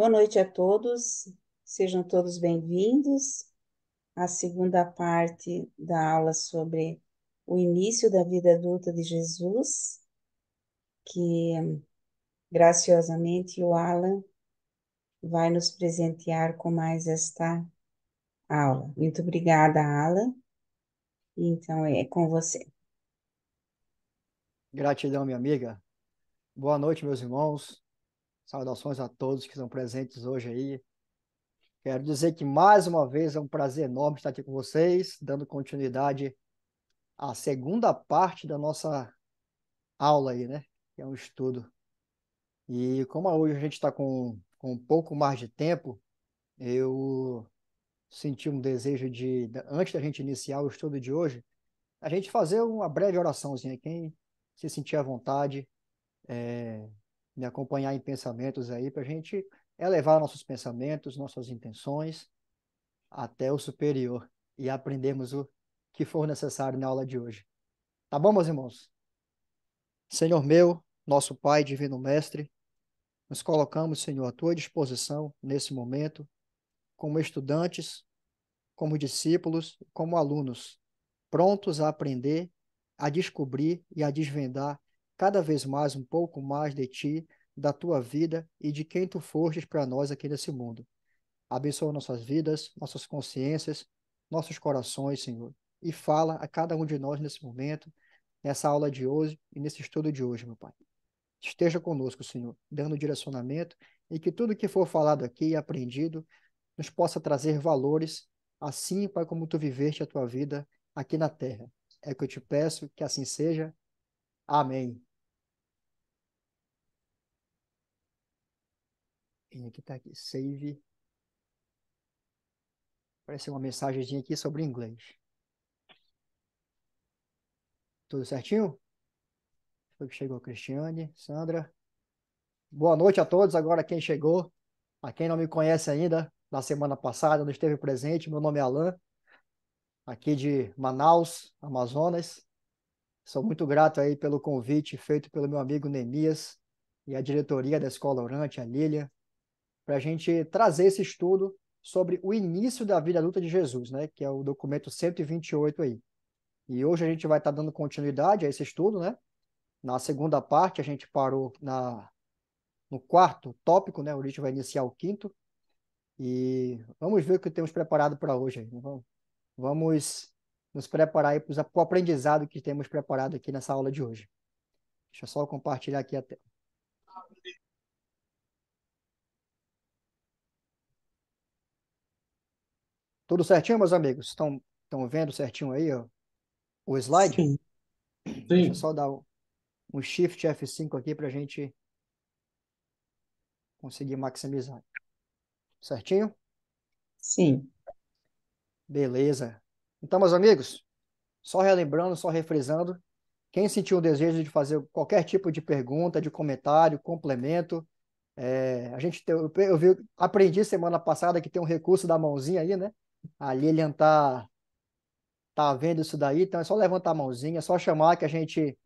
Boa noite a todos, sejam todos bem-vindos à segunda parte da aula sobre o início da vida adulta de Jesus, que graciosamente o Alan vai nos presentear com mais esta aula. Muito obrigada, Alan. Então é com você. Gratidão, minha amiga. Boa noite, meus irmãos. Saudações a todos que estão presentes hoje aí. Quero dizer que mais uma vez é um prazer enorme estar aqui com vocês, dando continuidade à segunda parte da nossa aula aí, né? Que é um estudo. E como hoje a gente está com, com um pouco mais de tempo, eu senti um desejo de, antes da gente iniciar o estudo de hoje, a gente fazer uma breve oraçãozinha. Quem se sentir à vontade, é, me né, acompanhar em pensamentos aí, para a gente elevar nossos pensamentos, nossas intenções até o superior e aprendemos o que for necessário na aula de hoje. Tá bom, meus irmãos? Senhor meu, nosso Pai, Divino Mestre, nos colocamos, Senhor, à tua disposição nesse momento, como estudantes, como discípulos, como alunos, prontos a aprender, a descobrir e a desvendar cada vez mais um pouco mais de ti, da tua vida e de quem tu fores para nós aqui nesse mundo. Abençoa nossas vidas, nossas consciências, nossos corações, Senhor, e fala a cada um de nós nesse momento, nessa aula de hoje e nesse estudo de hoje, meu Pai. Esteja conosco, Senhor, dando direcionamento e que tudo que for falado aqui e aprendido nos possa trazer valores, assim, Pai, como tu viveste a tua vida aqui na terra. É que eu te peço que assim seja. Amém. Quem que tá aqui? Save. Apareceu uma mensagenzinha aqui sobre inglês. Tudo certinho? Foi que chegou a Cristiane, Sandra. Boa noite a todos, agora quem chegou. A quem não me conhece ainda, na semana passada não esteve presente, meu nome é Alan, aqui de Manaus, Amazonas. Sou muito grato aí pelo convite feito pelo meu amigo Nemias e a diretoria da Escola Orante, a Lília, para a gente trazer esse estudo sobre o início da vida adulta de Jesus, né? Que é o documento 128 aí. E hoje a gente vai estar tá dando continuidade a esse estudo, né? Na segunda parte a gente parou na no quarto tópico, né? O Lítio vai iniciar o quinto. E vamos ver o que temos preparado para hoje. Né. Vamos, vamos nos preparar para o aprendizado que temos preparado aqui nessa aula de hoje. Deixa eu só compartilhar aqui a tela. Tudo certinho, meus amigos? Estão, estão vendo certinho aí ó, o slide? Sim. Sim. Deixa eu só dar um Shift F5 aqui para a gente conseguir maximizar. Certinho? Sim. Beleza. Então, meus amigos, só relembrando, só refrisando, quem sentiu o desejo de fazer qualquer tipo de pergunta, de comentário, complemento, é, a gente eu, eu vi, aprendi semana passada que tem um recurso da mãozinha aí, né? A Lilian tá, tá vendo isso daí, então é só levantar a mãozinha, é só chamar que a gente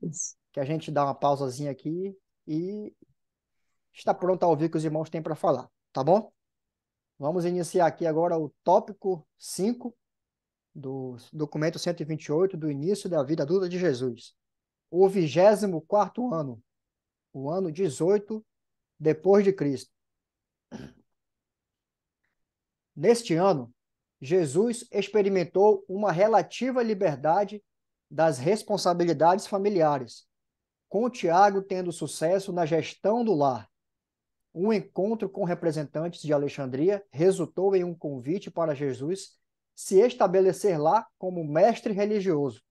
que a gente dá uma pausazinha aqui e está pronto a ouvir o que os irmãos têm para falar, tá bom? Vamos iniciar aqui agora o tópico 5 do documento 128 do início da vida adulta de Jesus. O 24 ano, o ano 18 depois de Cristo. Neste ano, Jesus experimentou uma relativa liberdade das responsabilidades familiares, com Tiago tendo sucesso na gestão do lar. Um encontro com representantes de Alexandria resultou em um convite para Jesus se estabelecer lá como mestre religioso.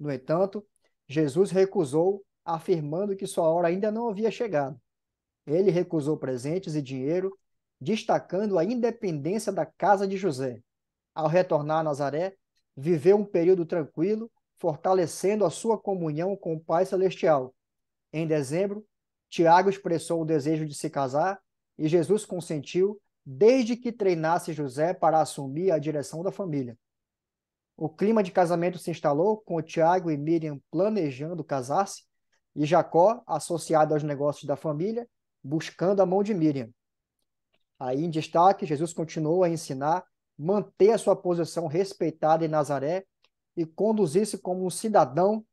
No entanto, Jesus recusou, afirmando que sua hora ainda não havia chegado. Ele recusou presentes e dinheiro, destacando a independência da casa de José ao retornar a Nazaré, viveu um período tranquilo, fortalecendo a sua comunhão com o Pai Celestial. Em dezembro, Tiago expressou o desejo de se casar e Jesus consentiu, desde que treinasse José para assumir a direção da família. O clima de casamento se instalou, com Tiago e Miriam planejando casar-se e Jacó associado aos negócios da família, buscando a mão de Miriam. Aí em destaque, Jesus continuou a ensinar manter a sua posição respeitada em Nazaré e conduzir-se como um cidadão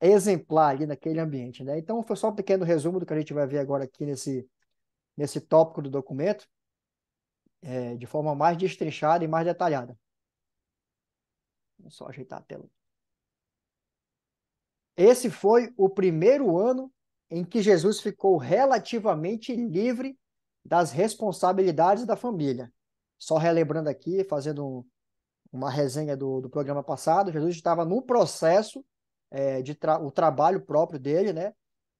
exemplar ali naquele ambiente. Né? Então, foi só um pequeno resumo do que a gente vai ver agora aqui nesse, nesse tópico do documento, é, de forma mais destrinchada e mais detalhada. Vou só ajeitar a tela. Esse foi o primeiro ano em que Jesus ficou relativamente livre das responsabilidades da família. Só relembrando aqui, fazendo uma resenha do, do programa passado, Jesus estava no processo é, de tra o trabalho próprio dele, né?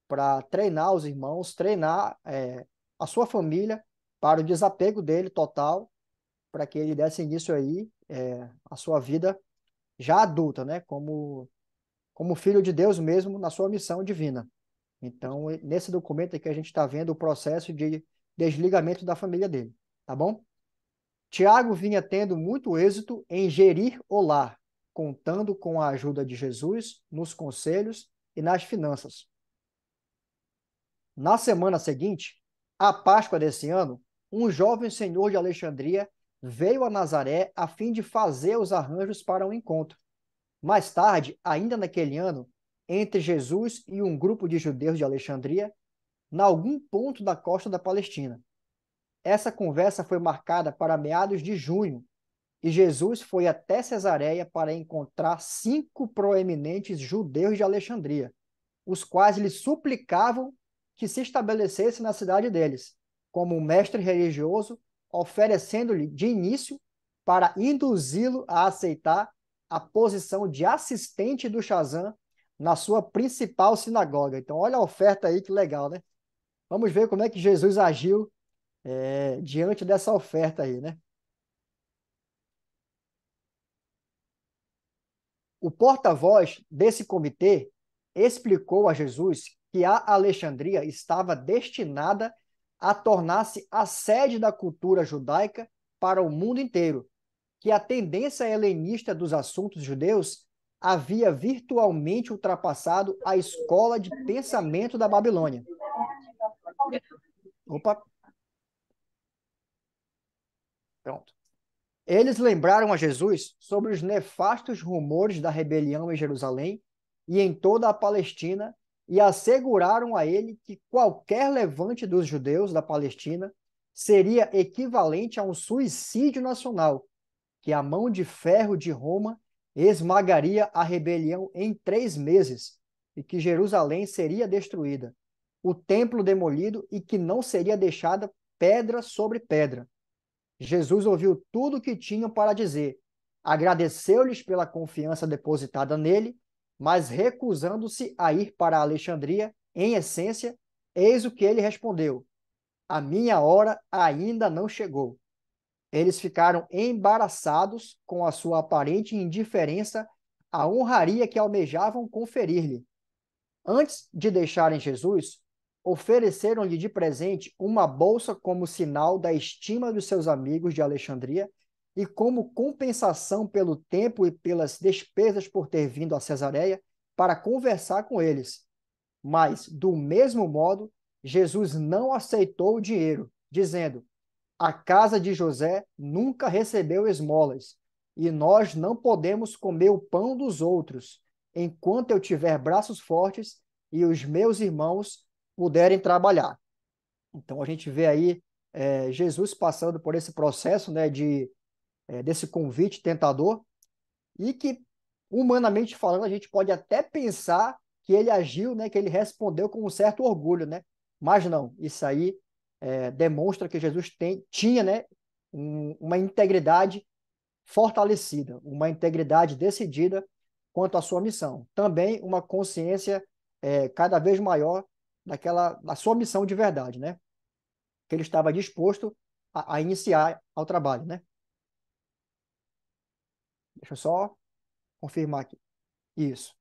Para treinar os irmãos, treinar é, a sua família para o desapego dele total, para que ele desse início aí é, a sua vida já adulta, né? Como, como filho de Deus mesmo na sua missão divina. Então, nesse documento aqui a gente está vendo o processo de desligamento da família dele, tá bom? Tiago vinha tendo muito êxito em gerir o lar, contando com a ajuda de Jesus nos conselhos e nas finanças. Na semana seguinte, a Páscoa desse ano, um jovem senhor de Alexandria veio a Nazaré a fim de fazer os arranjos para um encontro. Mais tarde, ainda naquele ano, entre Jesus e um grupo de judeus de Alexandria, em algum ponto da costa da Palestina. Essa conversa foi marcada para meados de junho e Jesus foi até Cesareia para encontrar cinco proeminentes judeus de Alexandria, os quais lhe suplicavam que se estabelecesse na cidade deles, como um mestre religioso, oferecendo-lhe de início para induzi-lo a aceitar a posição de assistente do Shazam na sua principal sinagoga. Então, olha a oferta aí que legal, né? Vamos ver como é que Jesus agiu é, diante dessa oferta aí, né? O porta-voz desse comitê explicou a Jesus que a Alexandria estava destinada a tornar-se a sede da cultura judaica para o mundo inteiro, que a tendência helenista dos assuntos judeus havia virtualmente ultrapassado a escola de pensamento da Babilônia. Opa, Pronto. Eles lembraram a Jesus sobre os nefastos rumores da rebelião em Jerusalém e em toda a Palestina e asseguraram a ele que qualquer levante dos judeus da Palestina seria equivalente a um suicídio nacional, que a mão de ferro de Roma esmagaria a rebelião em três meses e que Jerusalém seria destruída, o templo demolido e que não seria deixada pedra sobre pedra. Jesus ouviu tudo o que tinham para dizer, agradeceu-lhes pela confiança depositada nele, mas recusando-se a ir para Alexandria, em essência, eis o que ele respondeu: A minha hora ainda não chegou. Eles ficaram embaraçados com a sua aparente indiferença à honraria que almejavam conferir-lhe. Antes de deixarem Jesus, ofereceram-lhe de presente uma bolsa como sinal da estima dos seus amigos de Alexandria e como compensação pelo tempo e pelas despesas por ter vindo a Cesareia para conversar com eles. Mas, do mesmo modo, Jesus não aceitou o dinheiro, dizendo: A casa de José nunca recebeu esmolas, e nós não podemos comer o pão dos outros, enquanto eu tiver braços fortes e os meus irmãos puderem trabalhar. Então a gente vê aí é, Jesus passando por esse processo né, de, é, desse convite tentador e que, humanamente falando, a gente pode até pensar que ele agiu, né, que ele respondeu com um certo orgulho, né? mas não, isso aí é, demonstra que Jesus tem, tinha né, um, uma integridade fortalecida, uma integridade decidida quanto à sua missão. Também uma consciência é, cada vez maior daquela, da sua missão de verdade, né? Que ele estava disposto a, a iniciar ao trabalho, né? Deixa eu só confirmar aqui. Isso.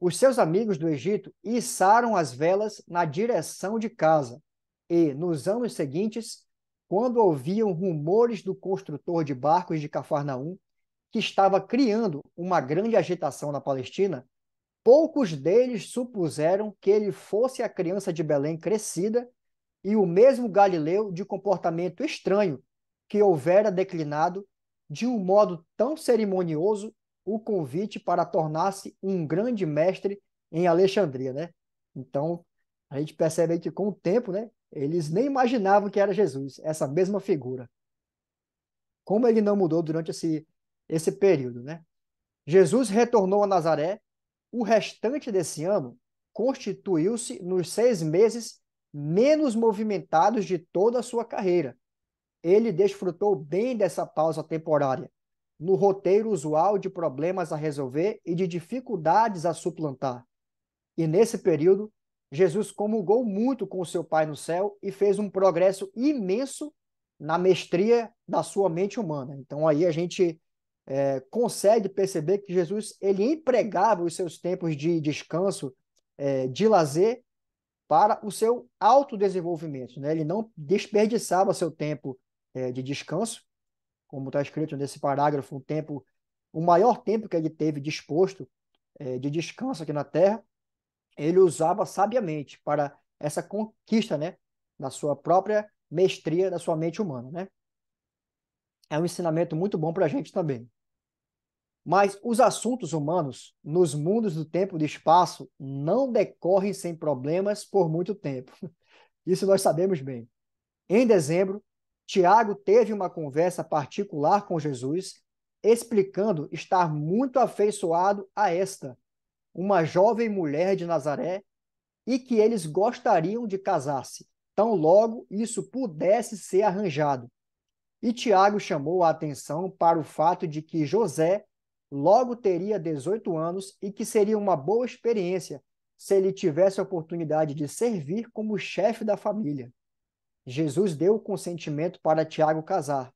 Os seus amigos do Egito içaram as velas na direção de casa e, nos anos seguintes, quando ouviam rumores do construtor de barcos de Cafarnaum que estava criando uma grande agitação na Palestina, Poucos deles supuseram que ele fosse a criança de Belém crescida e o mesmo Galileu de comportamento estranho que houvera declinado de um modo tão cerimonioso o convite para tornar-se um grande mestre em Alexandria, né? Então, a gente percebe aí que com o tempo, né, eles nem imaginavam que era Jesus, essa mesma figura. Como ele não mudou durante esse, esse período, né? Jesus retornou a Nazaré o restante desse ano constituiu-se nos seis meses menos movimentados de toda a sua carreira. Ele desfrutou bem dessa pausa temporária, no roteiro usual de problemas a resolver e de dificuldades a suplantar. E nesse período, Jesus comungou muito com seu Pai no céu e fez um progresso imenso na mestria da sua mente humana. Então aí a gente é, consegue perceber que Jesus ele empregava os seus tempos de descanso, é, de lazer, para o seu autodesenvolvimento. Né? Ele não desperdiçava seu tempo é, de descanso, como está escrito nesse parágrafo, um tempo, o maior tempo que ele teve disposto é, de descanso aqui na Terra, ele usava sabiamente para essa conquista, né, da sua própria mestria da sua mente humana, né? É um ensinamento muito bom para a gente também. Mas os assuntos humanos, nos mundos do tempo e do espaço, não decorrem sem problemas por muito tempo. Isso nós sabemos bem. Em dezembro, Tiago teve uma conversa particular com Jesus, explicando estar muito afeiçoado a esta, uma jovem mulher de Nazaré, e que eles gostariam de casar-se, tão logo isso pudesse ser arranjado. E Tiago chamou a atenção para o fato de que José logo teria 18 anos e que seria uma boa experiência se ele tivesse a oportunidade de servir como chefe da família. Jesus deu o consentimento para Tiago casar.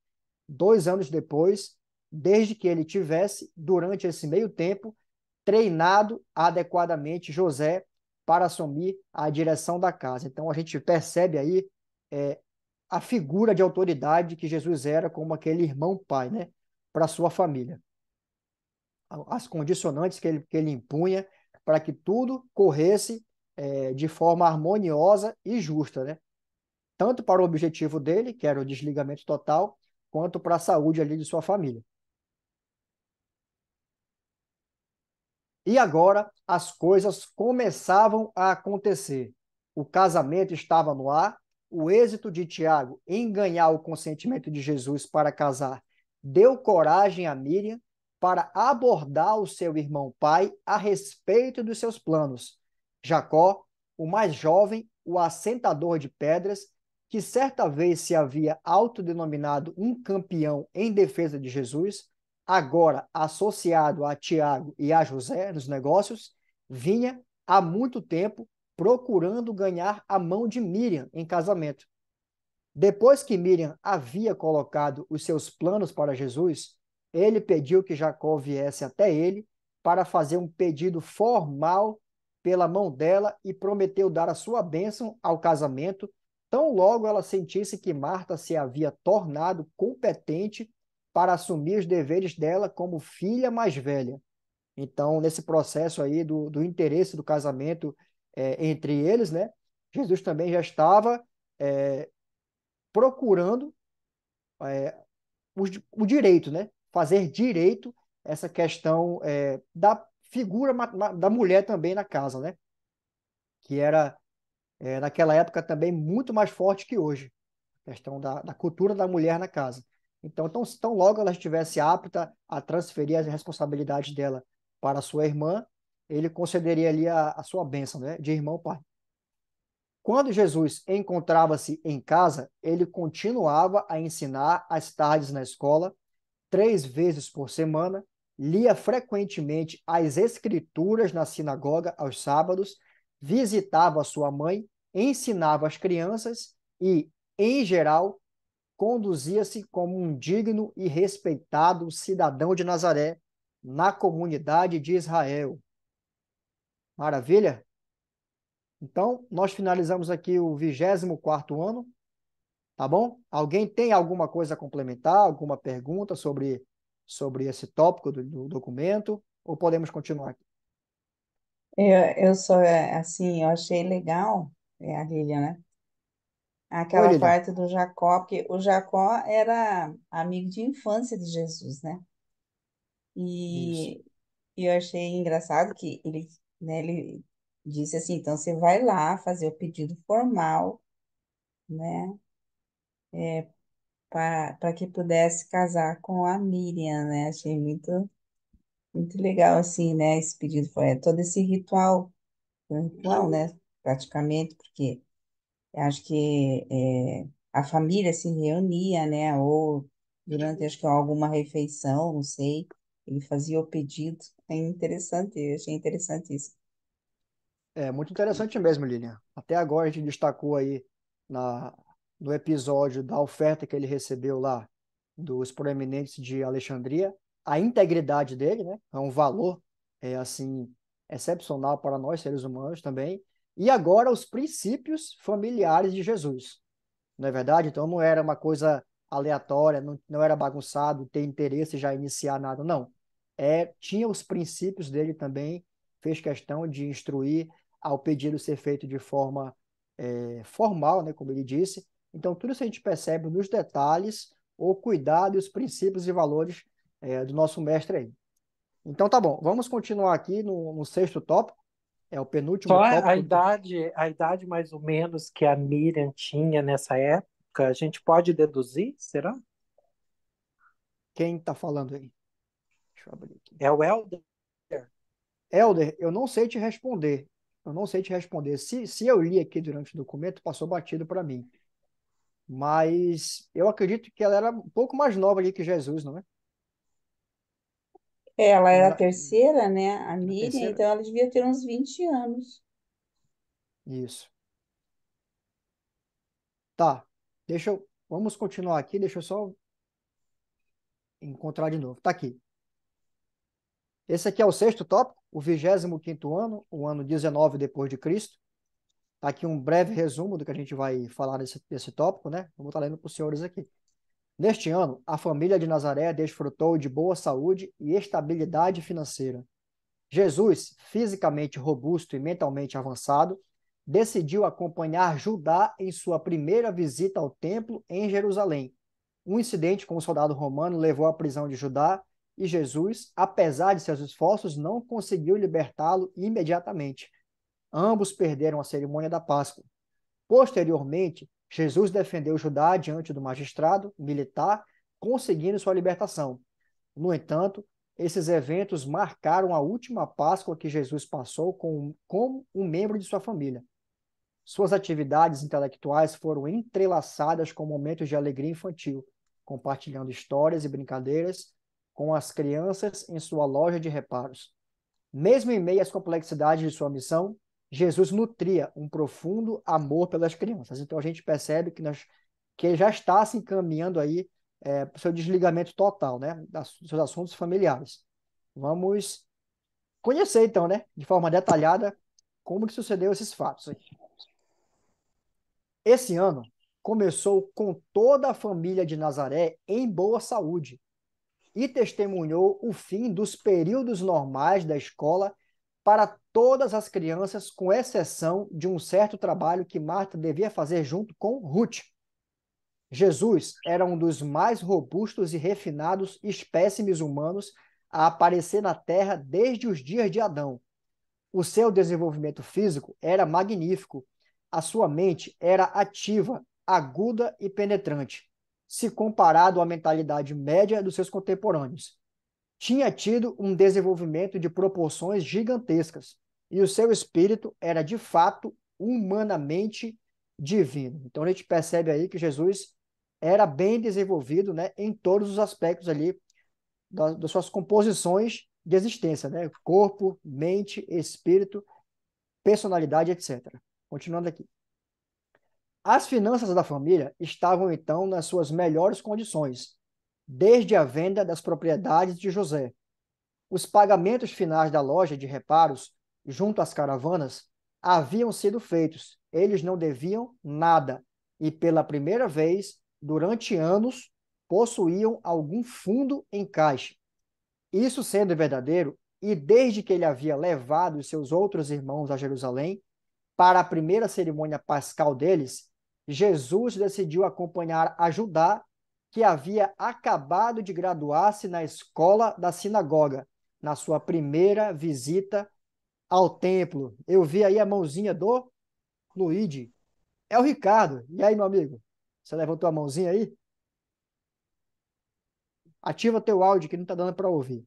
Dois anos depois, desde que ele tivesse, durante esse meio tempo, treinado adequadamente José para assumir a direção da casa. Então a gente percebe aí é, a figura de autoridade que Jesus era como aquele irmão pai, né, para sua família as condicionantes que ele, que ele impunha para que tudo corresse é, de forma harmoniosa e justa, né? Tanto para o objetivo dele, que era o desligamento total, quanto para a saúde ali de sua família. E agora as coisas começavam a acontecer. O casamento estava no ar, o êxito de Tiago em ganhar o consentimento de Jesus para casar deu coragem a Miriam para abordar o seu irmão pai a respeito dos seus planos. Jacó, o mais jovem, o assentador de pedras, que certa vez se havia autodenominado um campeão em defesa de Jesus, agora associado a Tiago e a José nos negócios, vinha há muito tempo procurando ganhar a mão de Miriam em casamento. Depois que Miriam havia colocado os seus planos para Jesus, ele pediu que Jacó viesse até ele para fazer um pedido formal pela mão dela e prometeu dar a sua bênção ao casamento, tão logo ela sentisse que Marta se havia tornado competente para assumir os deveres dela como filha mais velha. Então, nesse processo aí do, do interesse do casamento é, entre eles, né? Jesus também já estava é, procurando é, o, o direito, né? fazer direito essa questão é, da figura da mulher também na casa, né? Que era, é, naquela época, também muito mais forte que hoje. A questão da, da cultura da mulher na casa. Então, tão, tão logo ela estivesse apta a transferir as responsabilidades dela para a sua irmã, ele concederia ali a, a sua bênção, né? De irmão pai. Quando Jesus encontrava-se em casa, ele continuava a ensinar as tardes na escola três vezes por semana, lia frequentemente as escrituras na sinagoga aos sábados, visitava sua mãe, ensinava as crianças e, em geral, conduzia-se como um digno e respeitado cidadão de Nazaré na comunidade de Israel. Maravilha? Então, nós finalizamos aqui o 24º ano Tá bom? Alguém tem alguma coisa a complementar, alguma pergunta sobre, sobre esse tópico do, do documento? Ou podemos continuar aqui? Eu, eu sou é, assim, eu achei legal é a Lilian, né? Aquela Oi, parte do Jacó, porque o Jacó era amigo de infância de Jesus, né? E, e eu achei engraçado que ele, né, ele disse assim, então você vai lá fazer o pedido formal, né? é, para que pudesse casar com a Miriam, né? Achei muito, muito legal, assim, né? Esse pedido foi é, todo esse ritual, ritual, né? Praticamente, porque acho que é, a família se reunia, né? Ou durante, acho que alguma refeição, não sei, ele fazia o pedido. É interessante, eu achei interessante isso. É muito interessante mesmo, Lilian. Até agora a gente destacou aí na no episódio da oferta que ele recebeu lá dos proeminentes de Alexandria, a integridade dele, né? É um valor é, assim excepcional para nós seres humanos também. E agora os princípios familiares de Jesus, não é verdade? Então não era uma coisa aleatória, não, não era bagunçado, ter interesse já iniciar nada, não. É, tinha os princípios dele também, fez questão de instruir ao pedido ser feito de forma é, formal, né, como ele disse, então, tudo isso a gente percebe nos detalhes, o cuidado e os princípios e valores é, do nosso mestre aí. Então, tá bom, vamos continuar aqui no, no sexto tópico. É o penúltimo Só tópico. A idade, a idade mais ou menos que a Miriam tinha nessa época, a gente pode deduzir, será? Quem está falando aí? Deixa eu abrir aqui. É o Helder. Helder, eu não sei te responder. Eu não sei te responder. Se, se eu li aqui durante o documento, passou batido para mim mas eu acredito que ela era um pouco mais nova ali que Jesus, não é? Ela era a terceira, né? A Miriam, então ela devia ter uns 20 anos. Isso. Tá. Deixa eu. Vamos continuar aqui, deixa eu só encontrar de novo. Tá aqui. Esse aqui é o sexto tópico, o 25 quinto ano, o ano 19 depois de Cristo. Tá aqui um breve resumo do que a gente vai falar nesse, nesse tópico, né? Vamos estar tá lendo para os senhores aqui. Neste ano, a família de Nazaré desfrutou de boa saúde e estabilidade financeira. Jesus, fisicamente robusto e mentalmente avançado, decidiu acompanhar Judá em sua primeira visita ao templo em Jerusalém. Um incidente com um soldado romano levou à prisão de Judá e Jesus, apesar de seus esforços, não conseguiu libertá-lo imediatamente Ambos perderam a cerimônia da Páscoa. Posteriormente, Jesus defendeu Judá diante do magistrado militar, conseguindo sua libertação. No entanto, esses eventos marcaram a última Páscoa que Jesus passou como com um membro de sua família. Suas atividades intelectuais foram entrelaçadas com momentos de alegria infantil, compartilhando histórias e brincadeiras com as crianças em sua loja de reparos. Mesmo em meio às complexidades de sua missão, Jesus nutria um profundo amor pelas crianças. Então a gente percebe que, nós, que ele já está se encaminhando aí é, para o seu desligamento total, né, dos seus assuntos familiares. Vamos conhecer então, né, de forma detalhada, como que sucedeu esses fatos. Aí. Esse ano começou com toda a família de Nazaré em boa saúde e testemunhou o fim dos períodos normais da escola para todas as crianças, com exceção de um certo trabalho que Marta devia fazer junto com Ruth. Jesus era um dos mais robustos e refinados espécimes humanos a aparecer na Terra desde os dias de Adão. O seu desenvolvimento físico era magnífico. A sua mente era ativa, aguda e penetrante, se comparado à mentalidade média dos seus contemporâneos. Tinha tido um desenvolvimento de proporções gigantescas e o seu espírito era de fato humanamente divino. Então a gente percebe aí que Jesus era bem desenvolvido, né, em todos os aspectos ali das, das suas composições de existência, né, corpo, mente, espírito, personalidade, etc. Continuando aqui. As finanças da família estavam então nas suas melhores condições, desde a venda das propriedades de José. Os pagamentos finais da loja de reparos junto às caravanas haviam sido feitos. Eles não deviam nada e, pela primeira vez, durante anos, possuíam algum fundo em caixa. Isso sendo verdadeiro, e desde que ele havia levado seus outros irmãos a Jerusalém para a primeira cerimônia pascal deles, Jesus decidiu acompanhar a Judá, que havia acabado de graduar-se na escola da sinagoga, na sua primeira visita ao templo. Eu vi aí a mãozinha do Luigi. É o Ricardo. E aí, meu amigo? Você levantou a mãozinha aí? Ativa teu áudio que não está dando para ouvir.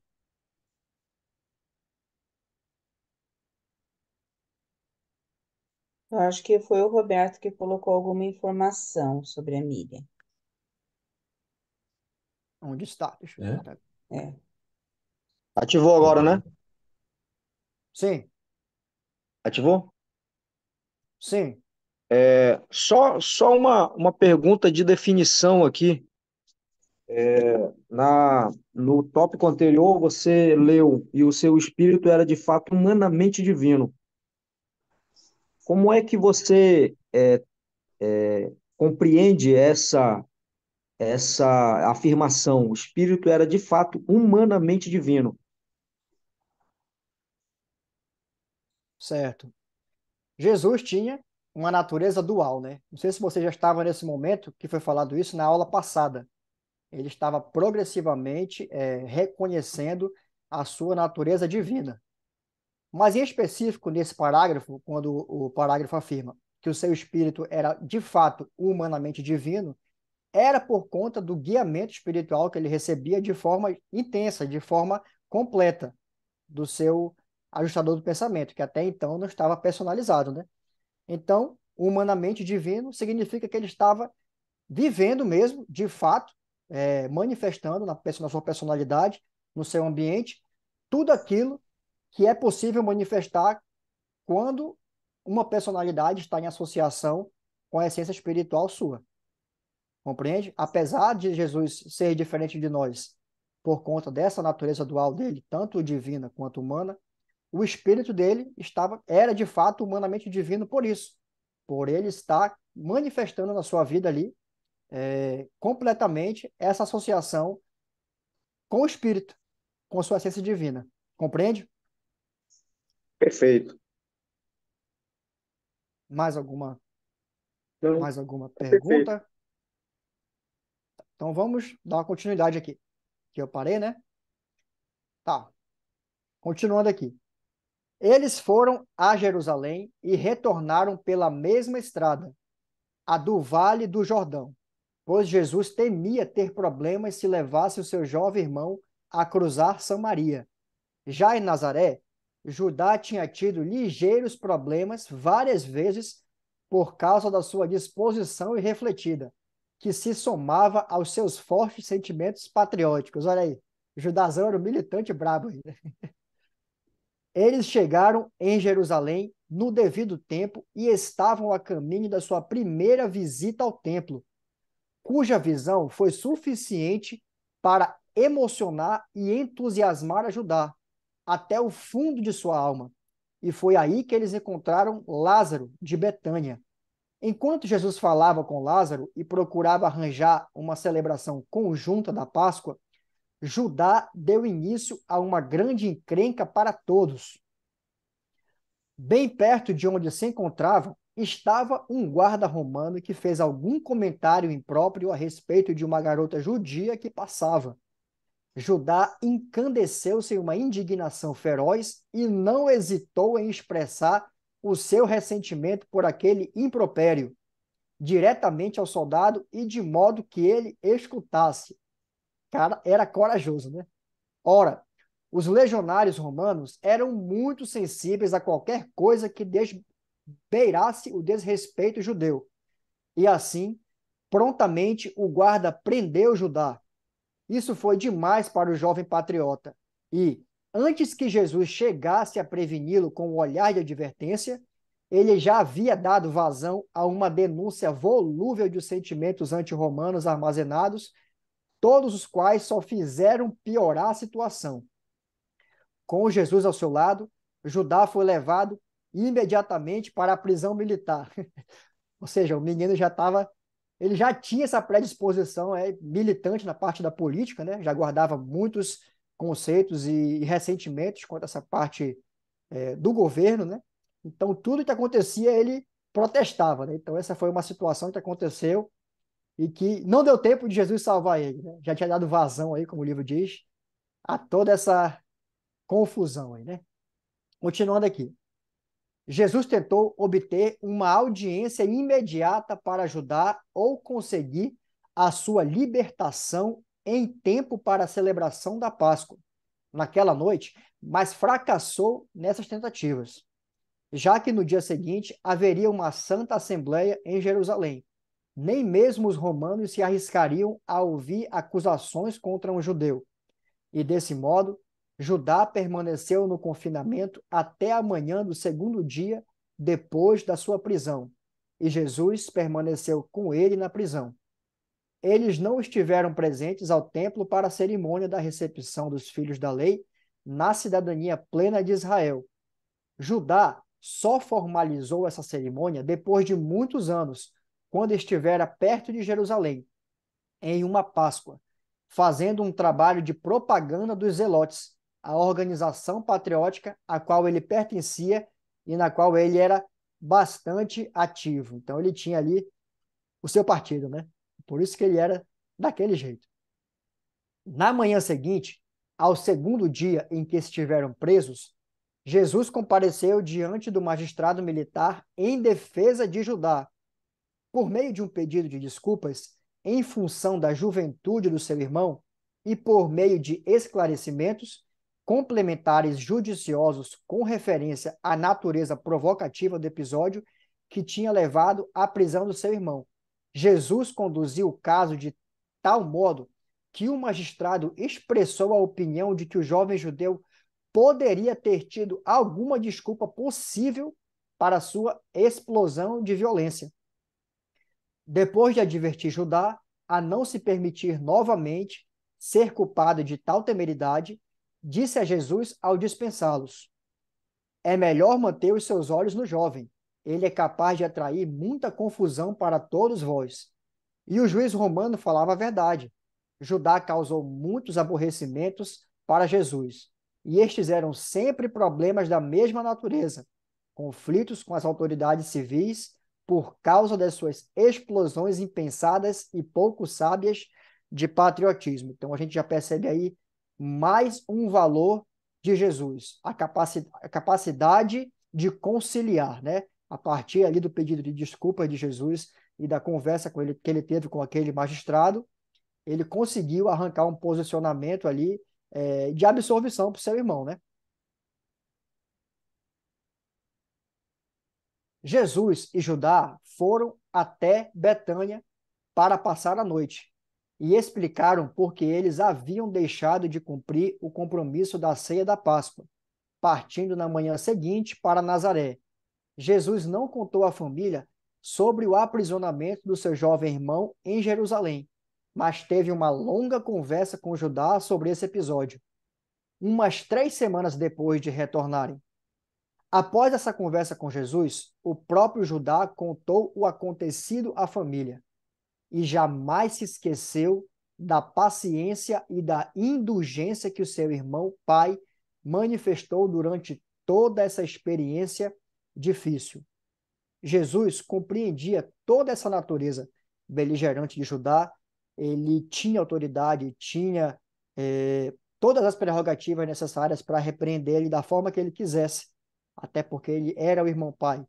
Eu acho que foi o Roberto que colocou alguma informação sobre a Miriam. Onde está? Deixa eu é? ver. É. É. Ativou agora, né? Sim. Ativou? Sim. É, só só uma, uma pergunta de definição aqui. É, na, no tópico anterior, você leu e o seu espírito era de fato humanamente divino. Como é que você é, é, compreende essa, essa afirmação? O espírito era de fato humanamente divino. Certo. Jesus tinha uma natureza dual, né? Não sei se você já estava nesse momento que foi falado isso na aula passada. Ele estava progressivamente é, reconhecendo a sua natureza divina. Mas em específico nesse parágrafo, quando o parágrafo afirma que o seu espírito era de fato humanamente divino, era por conta do guiamento espiritual que ele recebia de forma intensa, de forma completa do seu ajustador do pensamento, que até então não estava personalizado, né? Então, humanamente divino significa que ele estava vivendo mesmo, de fato, é, manifestando na, na sua personalidade, no seu ambiente, tudo aquilo que é possível manifestar quando uma personalidade está em associação com a essência espiritual sua. Compreende? Apesar de Jesus ser diferente de nós por conta dessa natureza dual dele, tanto divina quanto humana, o espírito dele estava era de fato humanamente divino por isso, por ele estar manifestando na sua vida ali é, completamente essa associação com o espírito, com a sua essência divina. Compreende? Perfeito. Mais alguma Não. mais alguma é pergunta? Perfeito. Então vamos dar uma continuidade aqui. Que eu parei, né? Tá. Continuando aqui. Eles foram a Jerusalém e retornaram pela mesma estrada, a do Vale do Jordão, pois Jesus temia ter problemas se levasse o seu jovem irmão a cruzar Samaria. Já em Nazaré, Judá tinha tido ligeiros problemas várias vezes por causa da sua disposição irrefletida, que se somava aos seus fortes sentimentos patrióticos. Olha aí, Judazão era um militante brabo. ainda. Eles chegaram em Jerusalém no devido tempo e estavam a caminho da sua primeira visita ao templo, cuja visão foi suficiente para emocionar e entusiasmar a Judá até o fundo de sua alma. E foi aí que eles encontraram Lázaro de Betânia. Enquanto Jesus falava com Lázaro e procurava arranjar uma celebração conjunta da Páscoa, Judá deu início a uma grande encrenca para todos. Bem perto de onde se encontravam, estava um guarda romano que fez algum comentário impróprio a respeito de uma garota judia que passava. Judá encandeceu-se em uma indignação feroz e não hesitou em expressar o seu ressentimento por aquele impropério diretamente ao soldado e de modo que ele escutasse cara era corajoso, né? Ora, os legionários romanos eram muito sensíveis a qualquer coisa que beirasse o desrespeito judeu. E assim, prontamente o guarda prendeu Judá. Isso foi demais para o jovem patriota. E, antes que Jesus chegasse a preveni-lo com um olhar de advertência, ele já havia dado vazão a uma denúncia volúvel de sentimentos anti-romanos armazenados todos os quais só fizeram piorar a situação. Com Jesus ao seu lado, Judá foi levado imediatamente para a prisão militar. Ou seja, o menino já estava, ele já tinha essa predisposição é, militante na parte da política, né? já guardava muitos conceitos e, e ressentimentos quanto a essa parte é, do governo. Né? Então, tudo que acontecia, ele protestava. Né? Então, essa foi uma situação que aconteceu e que não deu tempo de Jesus salvar ele. Né? Já tinha dado vazão aí, como o livro diz, a toda essa confusão aí, né? Continuando aqui. Jesus tentou obter uma audiência imediata para ajudar ou conseguir a sua libertação em tempo para a celebração da Páscoa, naquela noite, mas fracassou nessas tentativas, já que no dia seguinte haveria uma santa assembleia em Jerusalém nem mesmo os romanos se arriscariam a ouvir acusações contra um judeu. E desse modo, Judá permaneceu no confinamento até a manhã do segundo dia depois da sua prisão, e Jesus permaneceu com ele na prisão. Eles não estiveram presentes ao templo para a cerimônia da recepção dos filhos da lei na cidadania plena de Israel. Judá só formalizou essa cerimônia depois de muitos anos, quando estivera perto de Jerusalém, em uma Páscoa, fazendo um trabalho de propaganda dos Zelotes, a organização patriótica a qual ele pertencia e na qual ele era bastante ativo. Então ele tinha ali o seu partido, né? Por isso que ele era daquele jeito. Na manhã seguinte, ao segundo dia em que estiveram presos, Jesus compareceu diante do magistrado militar em defesa de Judá por meio de um pedido de desculpas em função da juventude do seu irmão e por meio de esclarecimentos complementares judiciosos com referência à natureza provocativa do episódio que tinha levado à prisão do seu irmão. Jesus conduziu o caso de tal modo que o magistrado expressou a opinião de que o jovem judeu poderia ter tido alguma desculpa possível para sua explosão de violência depois de advertir Judá a não se permitir novamente ser culpado de tal temeridade, disse a Jesus ao dispensá-los: É melhor manter os seus olhos no jovem. Ele é capaz de atrair muita confusão para todos vós. E o juiz romano falava a verdade. Judá causou muitos aborrecimentos para Jesus, e estes eram sempre problemas da mesma natureza: conflitos com as autoridades civis, por causa das suas explosões impensadas e pouco sábias de patriotismo. Então a gente já percebe aí mais um valor de Jesus, a, capaci a capacidade de conciliar, né? A partir ali do pedido de desculpa de Jesus e da conversa com ele, que ele teve com aquele magistrado, ele conseguiu arrancar um posicionamento ali é, de absorção para o seu irmão, né? Jesus e Judá foram até Betânia para passar a noite e explicaram porque eles haviam deixado de cumprir o compromisso da ceia da Páscoa, partindo na manhã seguinte para Nazaré. Jesus não contou à família sobre o aprisionamento do seu jovem irmão em Jerusalém, mas teve uma longa conversa com Judá sobre esse episódio. Umas três semanas depois de retornarem Após essa conversa com Jesus, o próprio Judá contou o acontecido à família e jamais se esqueceu da paciência e da indulgência que o seu irmão pai manifestou durante toda essa experiência difícil. Jesus compreendia toda essa natureza beligerante de Judá, ele tinha autoridade, tinha eh, todas as prerrogativas necessárias para repreender ele da forma que ele quisesse até porque ele era o irmão pai.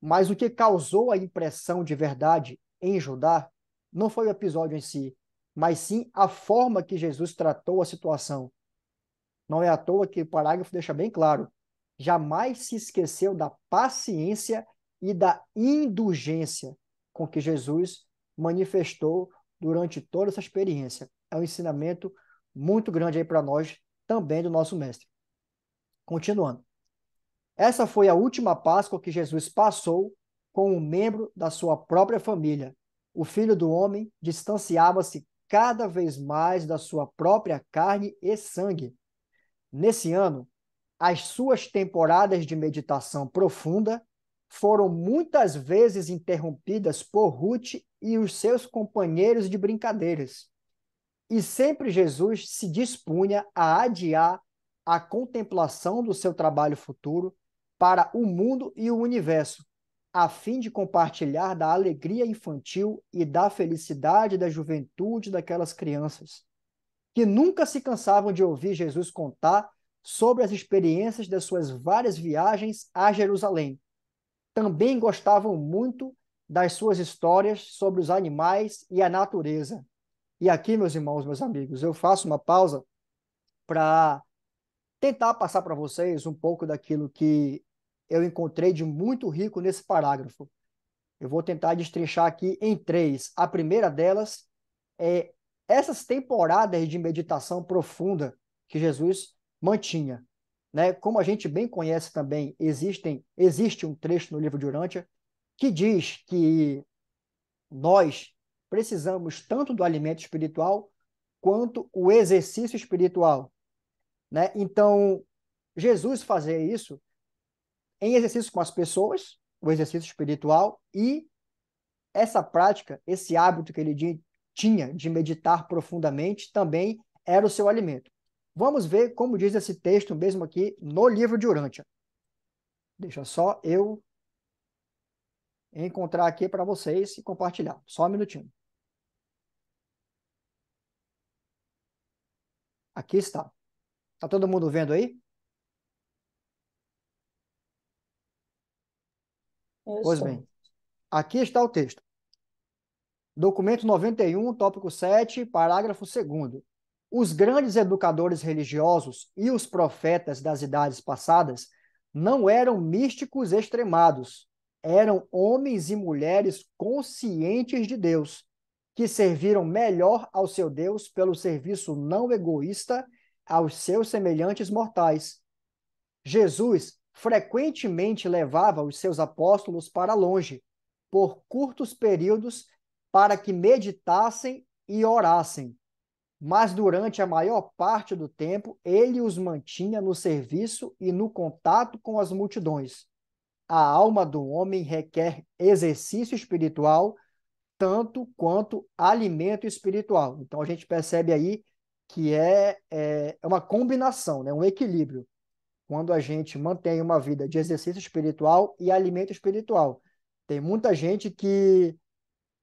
Mas o que causou a impressão de verdade em Judá não foi o episódio em si, mas sim a forma que Jesus tratou a situação. Não é à toa que o parágrafo deixa bem claro: jamais se esqueceu da paciência e da indulgência com que Jesus manifestou durante toda essa experiência. É um ensinamento muito grande aí para nós, também do nosso mestre. Continuando. Essa foi a última Páscoa que Jesus passou com um membro da sua própria família. O filho do homem distanciava-se cada vez mais da sua própria carne e sangue. Nesse ano, as suas temporadas de meditação profunda foram muitas vezes interrompidas por Ruth e os seus companheiros de brincadeiras. E sempre Jesus se dispunha a adiar a contemplação do seu trabalho futuro para o mundo e o universo, a fim de compartilhar da alegria infantil e da felicidade da juventude daquelas crianças, que nunca se cansavam de ouvir Jesus contar sobre as experiências das suas várias viagens a Jerusalém. Também gostavam muito das suas histórias sobre os animais e a natureza. E aqui, meus irmãos, meus amigos, eu faço uma pausa para tentar passar para vocês um pouco daquilo que eu encontrei de muito rico nesse parágrafo. Eu vou tentar destrinchar aqui em três. A primeira delas é essas temporadas de meditação profunda que Jesus mantinha. Né? Como a gente bem conhece também, existem, existe um trecho no livro de Urântia que diz que nós precisamos tanto do alimento espiritual quanto o exercício espiritual. Né? Então, Jesus fazer isso em exercício com as pessoas, o exercício espiritual e essa prática, esse hábito que ele tinha de meditar profundamente também era o seu alimento. Vamos ver como diz esse texto mesmo aqui no livro de Urântia. Deixa só eu encontrar aqui para vocês e compartilhar. Só um minutinho. Aqui está. Está todo mundo vendo aí? É isso. Pois bem, aqui está o texto. Documento 91, tópico 7, parágrafo 2. Os grandes educadores religiosos e os profetas das idades passadas não eram místicos extremados, eram homens e mulheres conscientes de Deus, que serviram melhor ao seu Deus pelo serviço não egoísta aos seus semelhantes mortais. Jesus frequentemente levava os seus apóstolos para longe, por curtos períodos, para que meditassem e orassem. Mas durante a maior parte do tempo, ele os mantinha no serviço e no contato com as multidões. A alma do homem requer exercício espiritual tanto quanto alimento espiritual. Então a gente percebe aí que é, é, é uma combinação, né? um equilíbrio quando a gente mantém uma vida de exercício espiritual e alimento espiritual. Tem muita gente que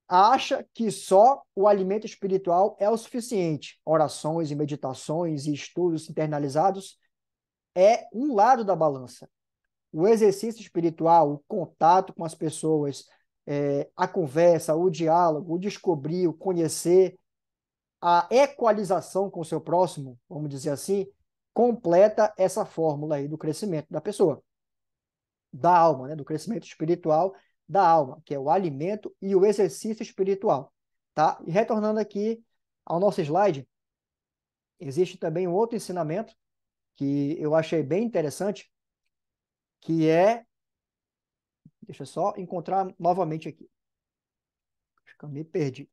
acha que só o alimento espiritual é o suficiente. Orações e meditações e estudos internalizados é um lado da balança. O exercício espiritual, o contato com as pessoas, é, a conversa, o diálogo, o descobrir, o conhecer, a equalização com o seu próximo, vamos dizer assim, completa essa fórmula aí do crescimento da pessoa, da alma, né? do crescimento espiritual da alma, que é o alimento e o exercício espiritual. Tá? E retornando aqui ao nosso slide, existe também um outro ensinamento que eu achei bem interessante, que é. Deixa eu só encontrar novamente aqui. Acho que eu me perdi.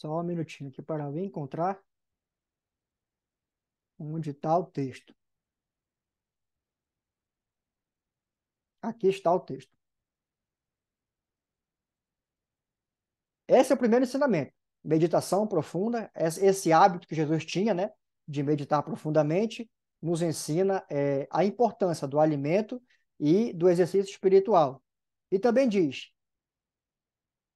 Só um minutinho aqui para eu encontrar onde está o texto. Aqui está o texto. Esse é o primeiro ensinamento. Meditação profunda, esse hábito que Jesus tinha, né, de meditar profundamente, nos ensina é, a importância do alimento e do exercício espiritual. E também diz: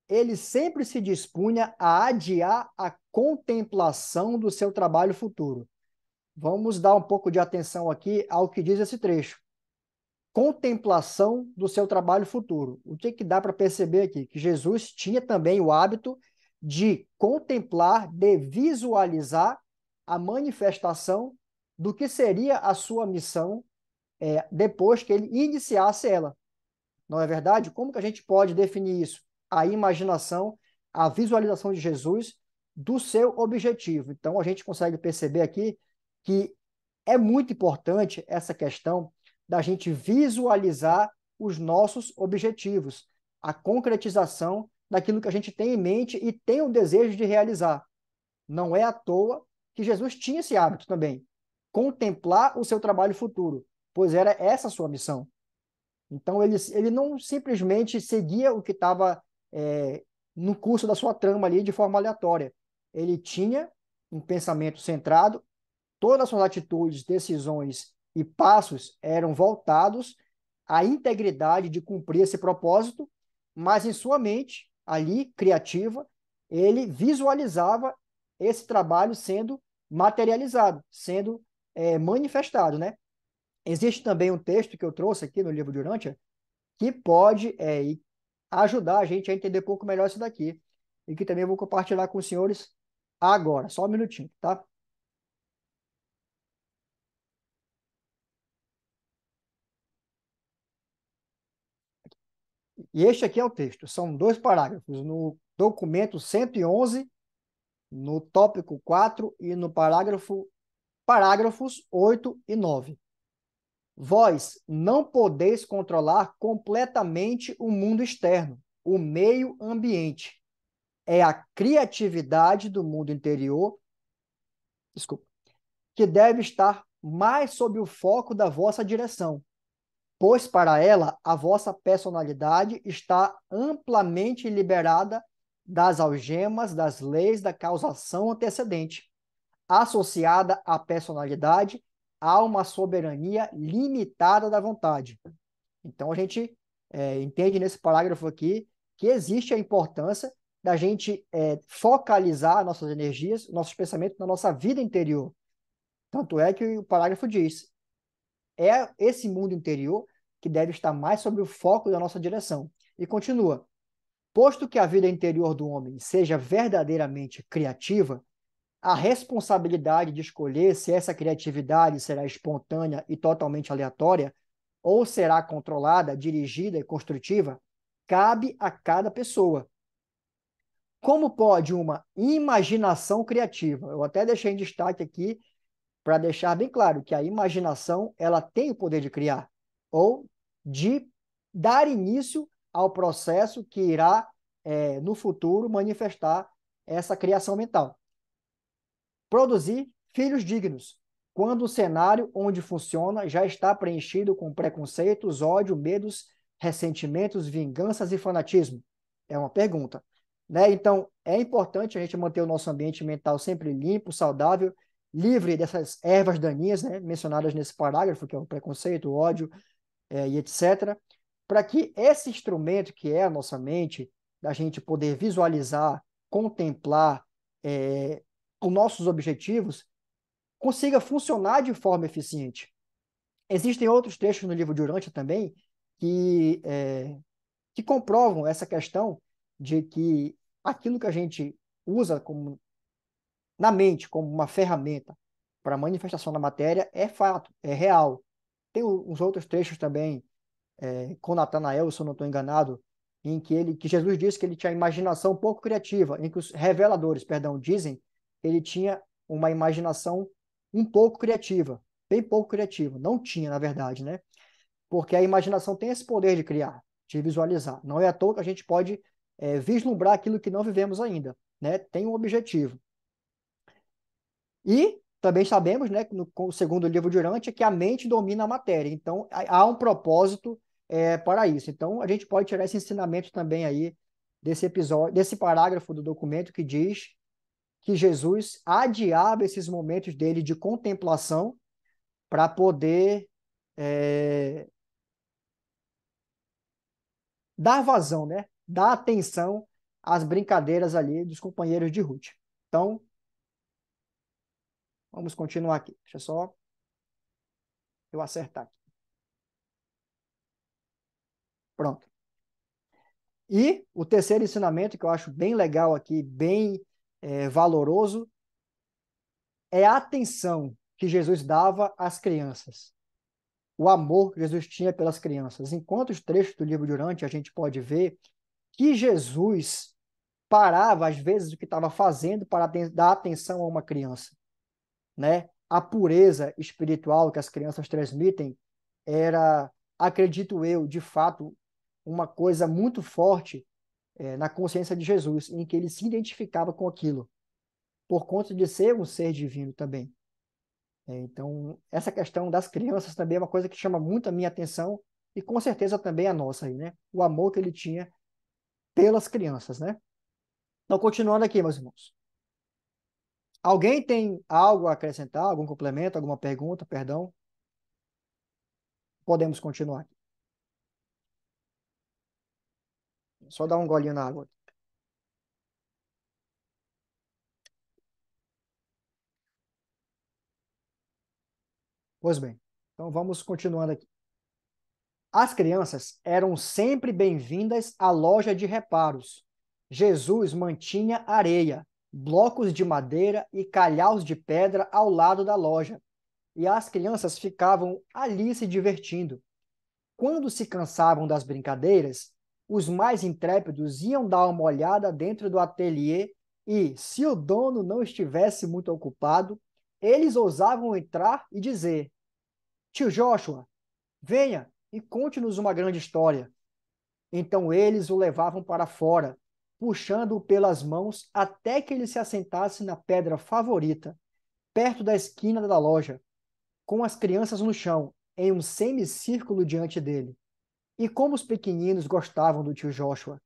ele sempre se dispunha a adiar a contemplação do seu trabalho futuro. Vamos dar um pouco de atenção aqui ao que diz esse trecho. Contemplação do seu trabalho futuro. O que, que dá para perceber aqui? Que Jesus tinha também o hábito de contemplar, de visualizar a manifestação do que seria a sua missão é, depois que ele iniciasse ela. Não é verdade? Como que a gente pode definir isso? a imaginação, a visualização de Jesus do seu objetivo. Então, a gente consegue perceber aqui que é muito importante essa questão da gente visualizar os nossos objetivos, a concretização daquilo que a gente tem em mente e tem o desejo de realizar. Não é à toa que Jesus tinha esse hábito também, contemplar o seu trabalho futuro, pois era essa a sua missão. Então ele, ele não simplesmente seguia o que estava é, no curso da sua trama ali de forma aleatória. Ele tinha um pensamento centrado, todas as suas atitudes, decisões e passos eram voltados à integridade de cumprir esse propósito, mas em sua mente, ali, criativa, ele visualizava esse trabalho sendo materializado, sendo é, manifestado, né? Existe também um texto que eu trouxe aqui no livro de Urântia que pode é, e ajudar a gente a entender um pouco melhor isso daqui. E que também vou compartilhar com os senhores agora, só um minutinho, tá? E este aqui é o texto, são dois parágrafos, no documento 111, no tópico 4 e no parágrafo parágrafos 8 e 9. Vós não podeis controlar completamente o mundo externo, o meio ambiente. É a criatividade do mundo interior, desculpa, que deve estar mais sob o foco da vossa direção, pois para ela a vossa personalidade está amplamente liberada das algemas das leis da causação antecedente, associada à personalidade há uma soberania limitada da vontade. Então, a gente é, entende nesse parágrafo aqui que existe a importância da gente é, focalizar nossas energias, nossos pensamentos na nossa vida interior. Tanto é que o parágrafo diz: é esse mundo interior que deve estar mais sobre o foco da nossa direção. E continua: posto que a vida interior do homem seja verdadeiramente criativa, a responsabilidade de escolher se essa criatividade será espontânea e totalmente aleatória ou será controlada, dirigida e construtiva, cabe a cada pessoa. Como pode uma imaginação criativa? Eu até deixei em destaque aqui para deixar bem claro que a imaginação ela tem o poder de criar ou de dar início ao processo que irá é, no futuro manifestar essa criação mental. Produzir filhos dignos, quando o cenário onde funciona já está preenchido com preconceitos, ódio, medos, ressentimentos, vinganças e fanatismo? É uma pergunta. Né? Então, é importante a gente manter o nosso ambiente mental sempre limpo, saudável, livre dessas ervas daninhas né? mencionadas nesse parágrafo, que é o preconceito, o ódio é, e etc., para que esse instrumento que é a nossa mente, da gente poder visualizar, contemplar, é, os nossos objetivos, consiga funcionar de forma eficiente. Existem outros textos no livro de Urântia também que, é, que comprovam essa questão de que aquilo que a gente usa como na mente como uma ferramenta para manifestação da matéria é fato, é real. Tem uns outros trechos também é, com Natanael, se eu não estou enganado, em que ele que Jesus diz que ele tinha imaginação pouco criativa, em que os reveladores, perdão, dizem ele tinha uma imaginação um pouco criativa, bem pouco criativa. Não tinha, na verdade, né? Porque a imaginação tem esse poder de criar, de visualizar. Não é à toa que a gente pode é, vislumbrar aquilo que não vivemos ainda, né? Tem um objetivo. E também sabemos, né, no, segundo livro de Urante, que a mente domina a matéria. Então, há um propósito é, para isso. Então, a gente pode tirar esse ensinamento também aí desse episódio, desse parágrafo do documento que diz que Jesus adiava esses momentos dele de contemplação para poder é, dar vazão, né? dar atenção às brincadeiras ali dos companheiros de Ruth. Então, vamos continuar aqui. Deixa só eu acertar aqui. Pronto. E o terceiro ensinamento, que eu acho bem legal aqui, bem é, valoroso é a atenção que Jesus dava às crianças. O amor que Jesus tinha pelas crianças. Enquanto os trechos do livro Durante, a gente pode ver que Jesus parava, às vezes, o que estava fazendo para dar atenção a uma criança. Né? A pureza espiritual que as crianças transmitem era, acredito eu, de fato, uma coisa muito forte é, na consciência de Jesus, em que ele se identificava com aquilo, por conta de ser um ser divino também. É, então, essa questão das crianças também é uma coisa que chama muito a minha atenção e com certeza também a nossa aí, né? O amor que ele tinha pelas crianças, né? Então, continuando aqui, meus irmãos. Alguém tem algo a acrescentar, algum complemento, alguma pergunta, perdão? Podemos continuar. Só dar um golinho na água. Pois bem, então vamos continuando aqui. As crianças eram sempre bem-vindas à loja de reparos. Jesus mantinha areia, blocos de madeira e calhaus de pedra ao lado da loja, e as crianças ficavam ali se divertindo. Quando se cansavam das brincadeiras, os mais intrépidos iam dar uma olhada dentro do ateliê e, se o dono não estivesse muito ocupado, eles ousavam entrar e dizer: Tio Joshua, venha e conte-nos uma grande história. Então eles o levavam para fora, puxando-o pelas mãos até que ele se assentasse na pedra favorita, perto da esquina da loja, com as crianças no chão, em um semicírculo diante dele. E como os pequeninos gostavam do tio Joshua,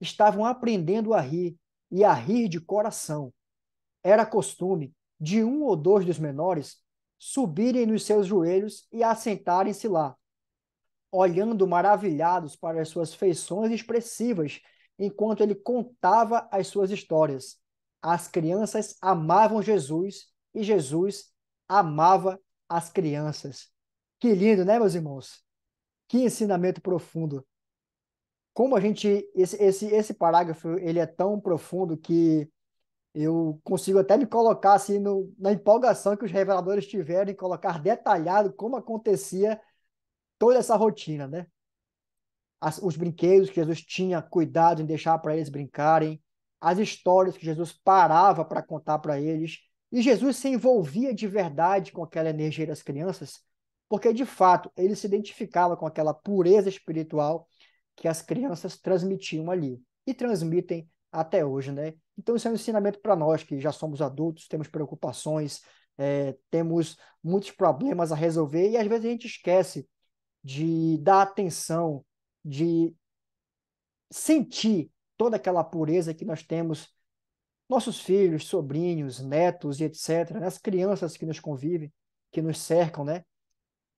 estavam aprendendo a rir e a rir de coração. Era costume de um ou dois dos menores subirem nos seus joelhos e assentarem-se lá, olhando maravilhados para as suas feições expressivas enquanto ele contava as suas histórias. As crianças amavam Jesus e Jesus amava as crianças. Que lindo, né, meus irmãos? Que ensinamento profundo. Como a gente esse esse esse parágrafo, ele é tão profundo que eu consigo até me colocar assim no, na empolgação que os reveladores tiveram em colocar detalhado como acontecia toda essa rotina, né? As, os brinquedos que Jesus tinha cuidado em deixar para eles brincarem, as histórias que Jesus parava para contar para eles, e Jesus se envolvia de verdade com aquela energia das crianças, porque de fato ele se identificava com aquela pureza espiritual que as crianças transmitiam ali e transmitem até hoje, né? Então isso é um ensinamento para nós que já somos adultos, temos preocupações, é, temos muitos problemas a resolver e às vezes a gente esquece de dar atenção, de sentir toda aquela pureza que nós temos nossos filhos, sobrinhos, netos e etc, né? as crianças que nos convivem, que nos cercam, né?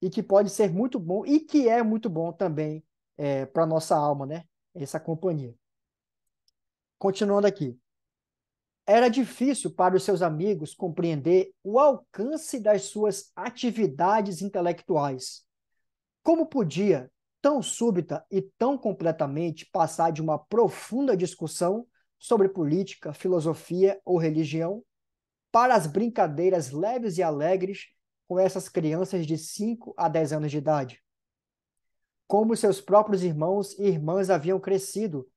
e que pode ser muito bom e que é muito bom também é, para nossa alma, né? Essa companhia. Continuando aqui. Era difícil para os seus amigos compreender o alcance das suas atividades intelectuais. Como podia, tão súbita e tão completamente, passar de uma profunda discussão sobre política, filosofia ou religião para as brincadeiras leves e alegres com essas crianças de 5 a 10 anos de idade. Como seus próprios irmãos e irmãs haviam crescido,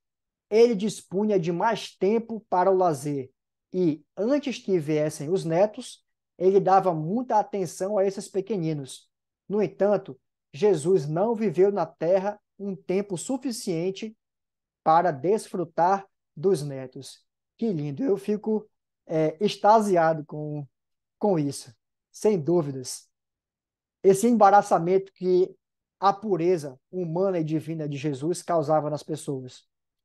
ele dispunha de mais tempo para o lazer e, antes que viessem os netos, ele dava muita atenção a esses pequeninos. No entanto, Jesus não viveu na terra um tempo suficiente para desfrutar dos netos. Que lindo! Eu fico é, extasiado com, com isso sem dúvidas, esse embaraçamento que a pureza humana e divina de Jesus causava nas pessoas.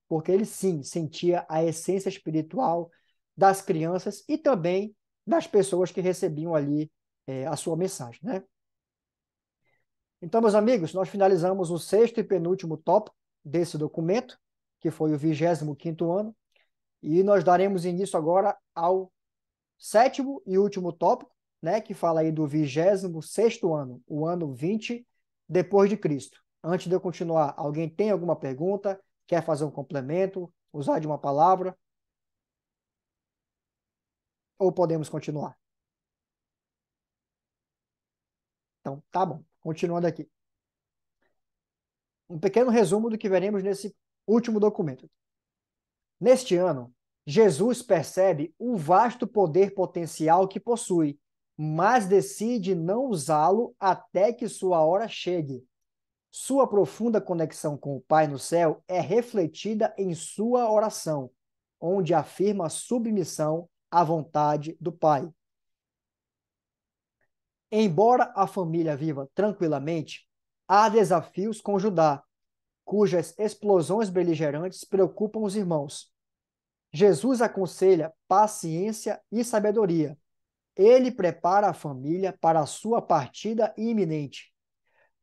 Porque ele sim sentia a essência espiritual das crianças e também das pessoas que recebiam ali é, a sua mensagem. Né? Então, meus amigos, nós finalizamos o sexto e penúltimo tópico desse documento, que foi o 25 ano, e nós daremos início agora ao sétimo e último tópico, né, que fala aí do 26 ano, o ano 20 depois de Cristo. Antes de eu continuar, alguém tem alguma pergunta? Quer fazer um complemento? Usar de uma palavra? Ou podemos continuar? Então, tá bom. Continuando aqui. Um pequeno resumo do que veremos nesse último documento. Neste ano, Jesus percebe o vasto poder potencial que possui mas decide não usá-lo até que sua hora chegue. Sua profunda conexão com o Pai no céu é refletida em sua oração, onde afirma a submissão à vontade do Pai. Embora a família viva tranquilamente, há desafios com Judá, cujas explosões beligerantes preocupam os irmãos. Jesus aconselha paciência e sabedoria, ele prepara a família para a sua partida iminente,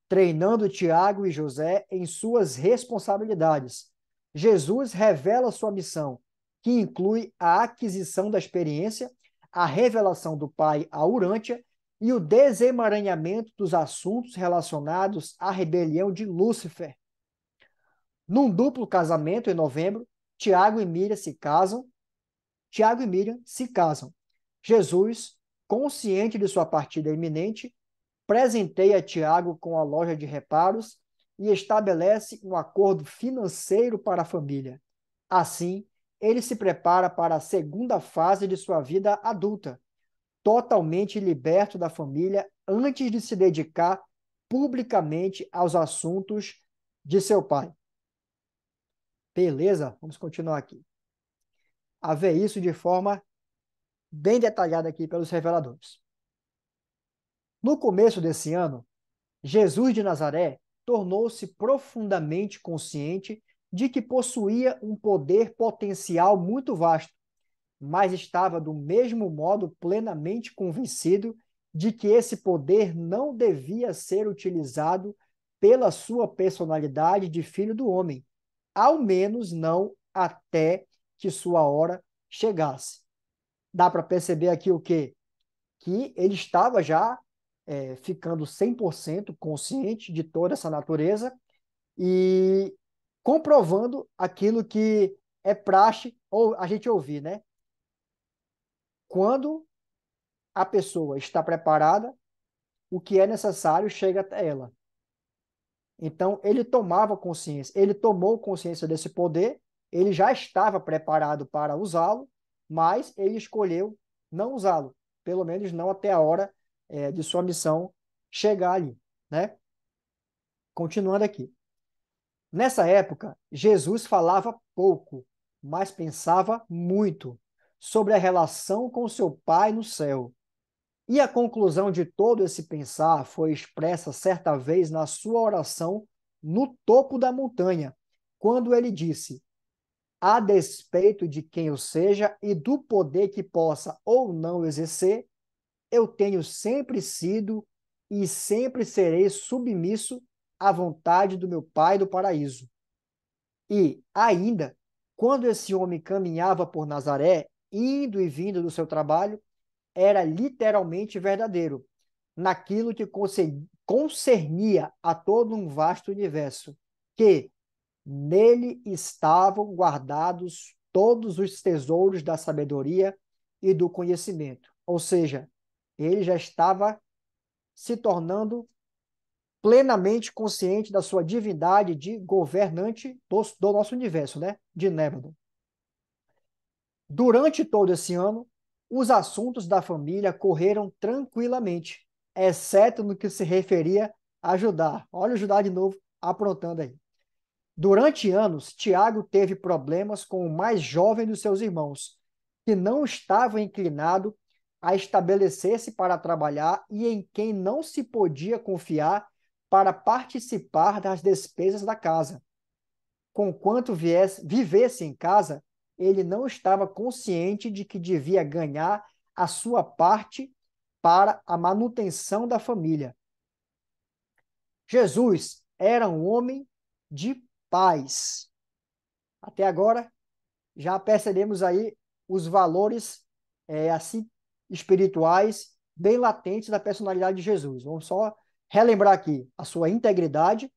treinando Tiago e José em suas responsabilidades. Jesus revela sua missão, que inclui a aquisição da experiência, a revelação do Pai a Urântia e o desemaranhamento dos assuntos relacionados à rebelião de Lúcifer. Num duplo casamento em novembro, Tiago e Miriam se casam. Tiago e Miriam se casam. Jesus consciente de sua partida iminente, presenteia Tiago com a loja de reparos e estabelece um acordo financeiro para a família. Assim, ele se prepara para a segunda fase de sua vida adulta, totalmente liberto da família antes de se dedicar publicamente aos assuntos de seu pai. Beleza? Vamos continuar aqui. A ver isso de forma bem detalhada aqui pelos reveladores. No começo desse ano, Jesus de Nazaré tornou-se profundamente consciente de que possuía um poder potencial muito vasto, mas estava do mesmo modo plenamente convencido de que esse poder não devia ser utilizado pela sua personalidade de filho do homem, ao menos não até que sua hora chegasse dá para perceber aqui o quê? Que ele estava já é, ficando 100% consciente de toda essa natureza e comprovando aquilo que é praxe ou a gente ouvir, né? Quando a pessoa está preparada, o que é necessário chega até ela. Então, ele tomava consciência, ele tomou consciência desse poder, ele já estava preparado para usá-lo, mas ele escolheu não usá-lo, pelo menos não até a hora é, de sua missão chegar ali, né? Continuando aqui. Nessa época, Jesus falava pouco, mas pensava muito sobre a relação com seu Pai no céu. E a conclusão de todo esse pensar foi expressa certa vez na sua oração no topo da montanha, quando ele disse: a despeito de quem eu seja e do poder que possa ou não exercer, eu tenho sempre sido e sempre serei submisso à vontade do meu Pai do paraíso. E, ainda, quando esse homem caminhava por Nazaré, indo e vindo do seu trabalho, era literalmente verdadeiro, naquilo que concernia a todo um vasto universo, que, Nele estavam guardados todos os tesouros da sabedoria e do conhecimento. Ou seja, ele já estava se tornando plenamente consciente da sua divindade de governante do, do nosso universo, né? De Nébado. Durante todo esse ano, os assuntos da família correram tranquilamente, exceto no que se referia a Judá. Olha o Judá de novo aprontando aí. Durante anos, Tiago teve problemas com o mais jovem dos seus irmãos, que não estava inclinado a estabelecer-se para trabalhar e em quem não se podia confiar para participar das despesas da casa. Conquanto viesse, vivesse em casa, ele não estava consciente de que devia ganhar a sua parte para a manutenção da família. Jesus era um homem de paz. Até agora, já percebemos aí os valores é, assim espirituais bem latentes da personalidade de Jesus. Vamos só relembrar aqui a sua integridade,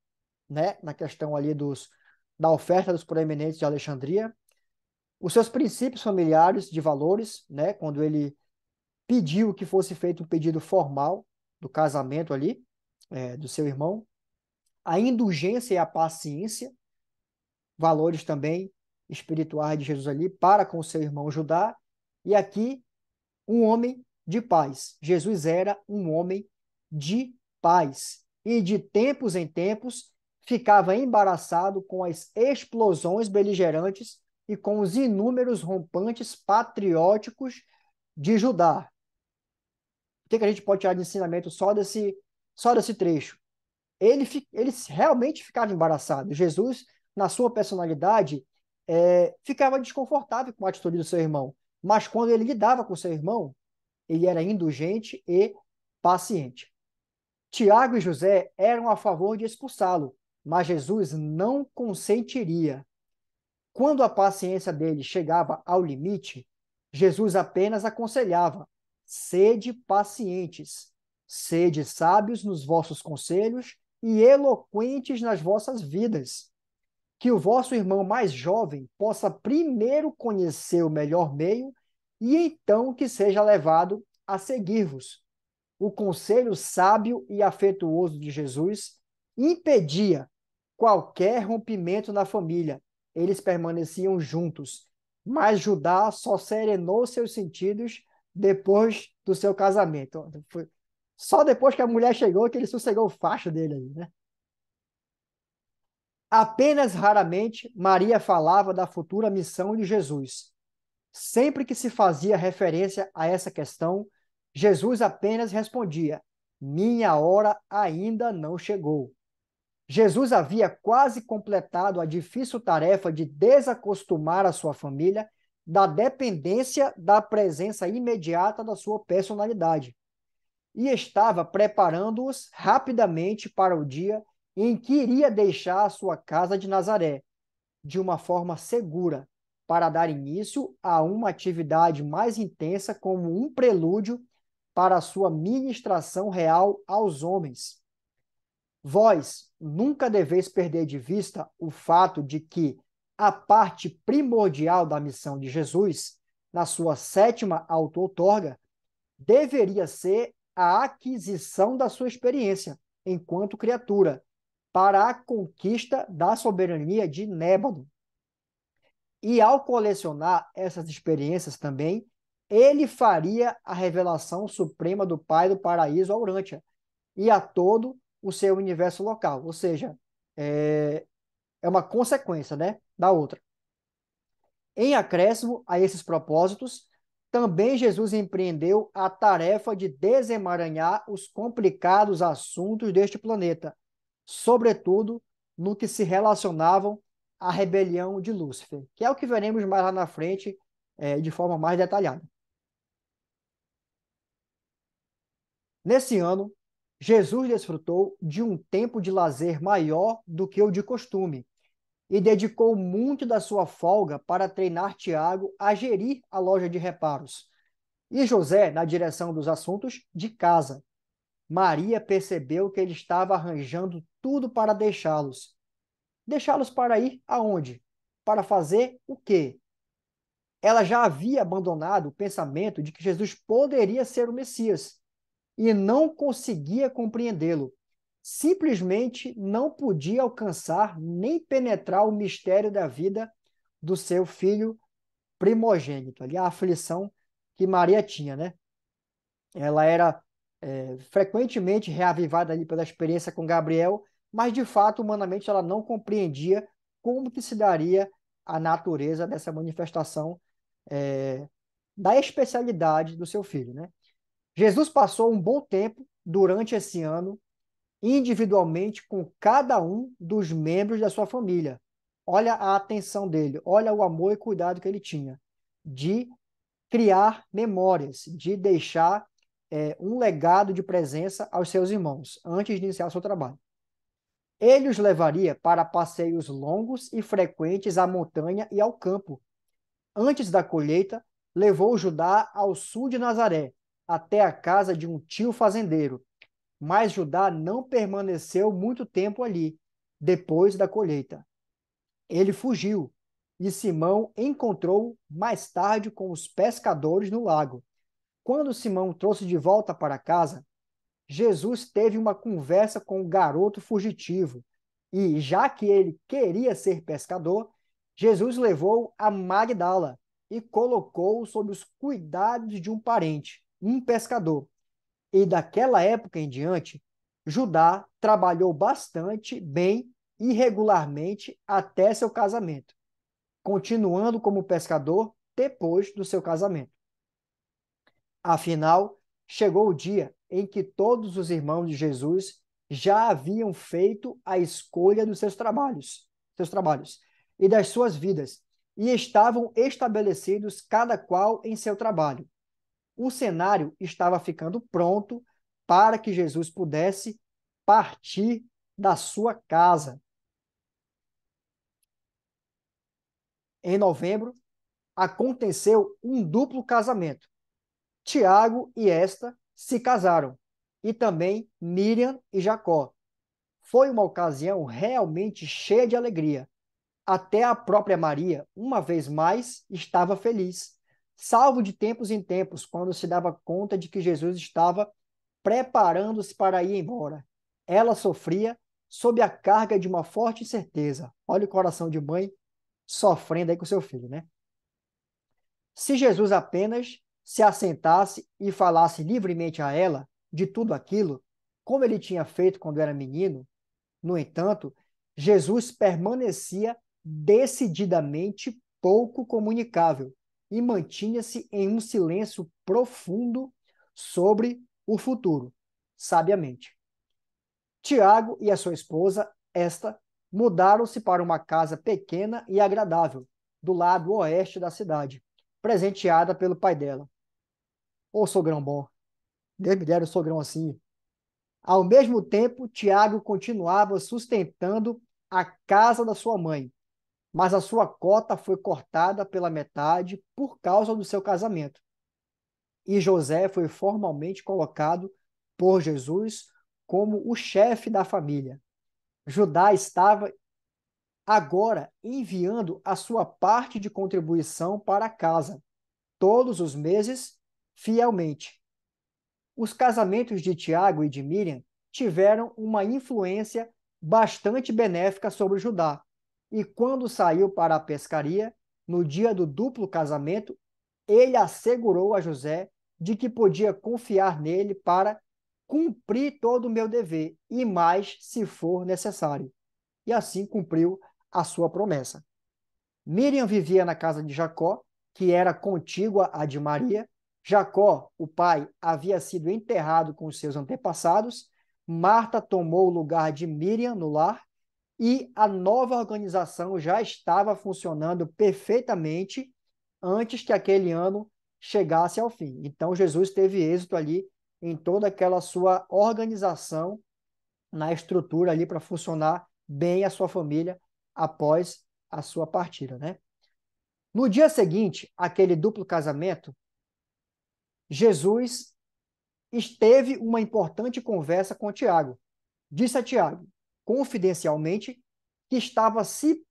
né, na questão ali dos da oferta dos proeminentes de Alexandria, os seus princípios familiares de valores, né, quando ele pediu que fosse feito um pedido formal do casamento ali é, do seu irmão, a indulgência e a paciência, valores também espirituais de Jesus ali para com seu irmão Judá. E aqui, um homem de paz. Jesus era um homem de paz. E de tempos em tempos ficava embaraçado com as explosões beligerantes e com os inúmeros rompantes patrióticos de Judá. O que, que a gente pode tirar de ensinamento só desse, só desse trecho? Ele, ele realmente ficava embaraçado. Jesus na sua personalidade, é, ficava desconfortável com a atitude do seu irmão. Mas quando ele lidava com seu irmão, ele era indulgente e paciente. Tiago e José eram a favor de expulsá-lo, mas Jesus não consentiria. Quando a paciência dele chegava ao limite, Jesus apenas aconselhava: sede pacientes, sede sábios nos vossos conselhos e eloquentes nas vossas vidas que o vosso irmão mais jovem possa primeiro conhecer o melhor meio e então que seja levado a seguir-vos. O conselho sábio e afetuoso de Jesus impedia qualquer rompimento na família. Eles permaneciam juntos. Mas Judá só serenou seus sentidos depois do seu casamento. Foi só depois que a mulher chegou que ele sossegou o facho dele aí, né? Apenas raramente Maria falava da futura missão de Jesus. Sempre que se fazia referência a essa questão, Jesus apenas respondia: Minha hora ainda não chegou. Jesus havia quase completado a difícil tarefa de desacostumar a sua família da dependência da presença imediata da sua personalidade e estava preparando-os rapidamente para o dia em que iria deixar a sua casa de Nazaré, de uma forma segura, para dar início a uma atividade mais intensa como um prelúdio para a sua ministração real aos homens. Vós nunca deveis perder de vista o fato de que a parte primordial da missão de Jesus, na sua sétima auto-outorga, deveria ser a aquisição da sua experiência enquanto criatura, para a conquista da soberania de Nébado. E ao colecionar essas experiências também, ele faria a revelação suprema do Pai do Paraíso ao Urântia e a todo o seu universo local. Ou seja, é, é uma consequência né, da outra. Em acréscimo a esses propósitos, também Jesus empreendeu a tarefa de desemaranhar os complicados assuntos deste planeta, sobretudo no que se relacionavam à rebelião de Lúcifer, que é o que veremos mais lá na frente é, de forma mais detalhada. Nesse ano, Jesus desfrutou de um tempo de lazer maior do que o de costume e dedicou muito da sua folga para treinar Tiago a gerir a loja de reparos e José na direção dos assuntos de casa. Maria percebeu que ele estava arranjando tudo para deixá-los. Deixá-los para ir aonde? Para fazer o quê? Ela já havia abandonado o pensamento de que Jesus poderia ser o Messias e não conseguia compreendê-lo. Simplesmente não podia alcançar nem penetrar o mistério da vida do seu filho primogênito, ali a aflição que Maria tinha, né? Ela era é, frequentemente reavivada ali pela experiência com Gabriel, mas de fato, humanamente, ela não compreendia como que se daria a natureza dessa manifestação é, da especialidade do seu filho. Né? Jesus passou um bom tempo durante esse ano individualmente com cada um dos membros da sua família. Olha a atenção dele, olha o amor e cuidado que ele tinha de criar memórias, de deixar é, um legado de presença aos seus irmãos antes de iniciar seu trabalho. Ele os levaria para passeios longos e frequentes à montanha e ao campo. Antes da colheita, levou Judá ao sul de Nazaré, até a casa de um tio fazendeiro. Mas Judá não permaneceu muito tempo ali, depois da colheita. Ele fugiu, e Simão encontrou mais tarde com os pescadores no lago. Quando Simão trouxe de volta para casa, Jesus teve uma conversa com o garoto fugitivo. E já que ele queria ser pescador, Jesus levou a Magdala e colocou-o sob os cuidados de um parente, um pescador. E daquela época em diante, Judá trabalhou bastante, bem e regularmente até seu casamento, continuando como pescador depois do seu casamento. Afinal, chegou o dia em que todos os irmãos de Jesus já haviam feito a escolha dos seus trabalhos, seus trabalhos e das suas vidas, e estavam estabelecidos cada qual em seu trabalho. O cenário estava ficando pronto para que Jesus pudesse partir da sua casa. Em novembro, aconteceu um duplo casamento Tiago e esta se casaram, e também Miriam e Jacó. Foi uma ocasião realmente cheia de alegria. Até a própria Maria, uma vez mais, estava feliz, salvo de tempos em tempos, quando se dava conta de que Jesus estava preparando-se para ir embora. Ela sofria sob a carga de uma forte incerteza. Olha o coração de mãe sofrendo aí com seu filho, né? Se Jesus apenas se assentasse e falasse livremente a ela de tudo aquilo, como ele tinha feito quando era menino. No entanto, Jesus permanecia decididamente pouco comunicável e mantinha-se em um silêncio profundo sobre o futuro, sabiamente. Tiago e a sua esposa, esta, mudaram-se para uma casa pequena e agradável, do lado oeste da cidade, presenteada pelo pai dela. Ô sogrão bom, Deus me dera o um sogrão assim. Ao mesmo tempo, Tiago continuava sustentando a casa da sua mãe, mas a sua cota foi cortada pela metade por causa do seu casamento. E José foi formalmente colocado por Jesus como o chefe da família. Judá estava agora enviando a sua parte de contribuição para a casa, todos os meses, fielmente. Os casamentos de Tiago e de Miriam tiveram uma influência bastante benéfica sobre Judá, e quando saiu para a pescaria, no dia do duplo casamento, ele assegurou a José de que podia confiar nele para cumprir todo o meu dever e mais se for necessário. E assim cumpriu a sua promessa. Miriam vivia na casa de Jacó, que era contígua à de Maria, Jacó, o pai, havia sido enterrado com seus antepassados, Marta tomou o lugar de Miriam no lar e a nova organização já estava funcionando perfeitamente antes que aquele ano chegasse ao fim. Então Jesus teve êxito ali em toda aquela sua organização na estrutura ali para funcionar bem a sua família após a sua partida, né? No dia seguinte, aquele duplo casamento, Jesus esteve uma importante conversa com Tiago. Disse a Tiago, confidencialmente, que estava se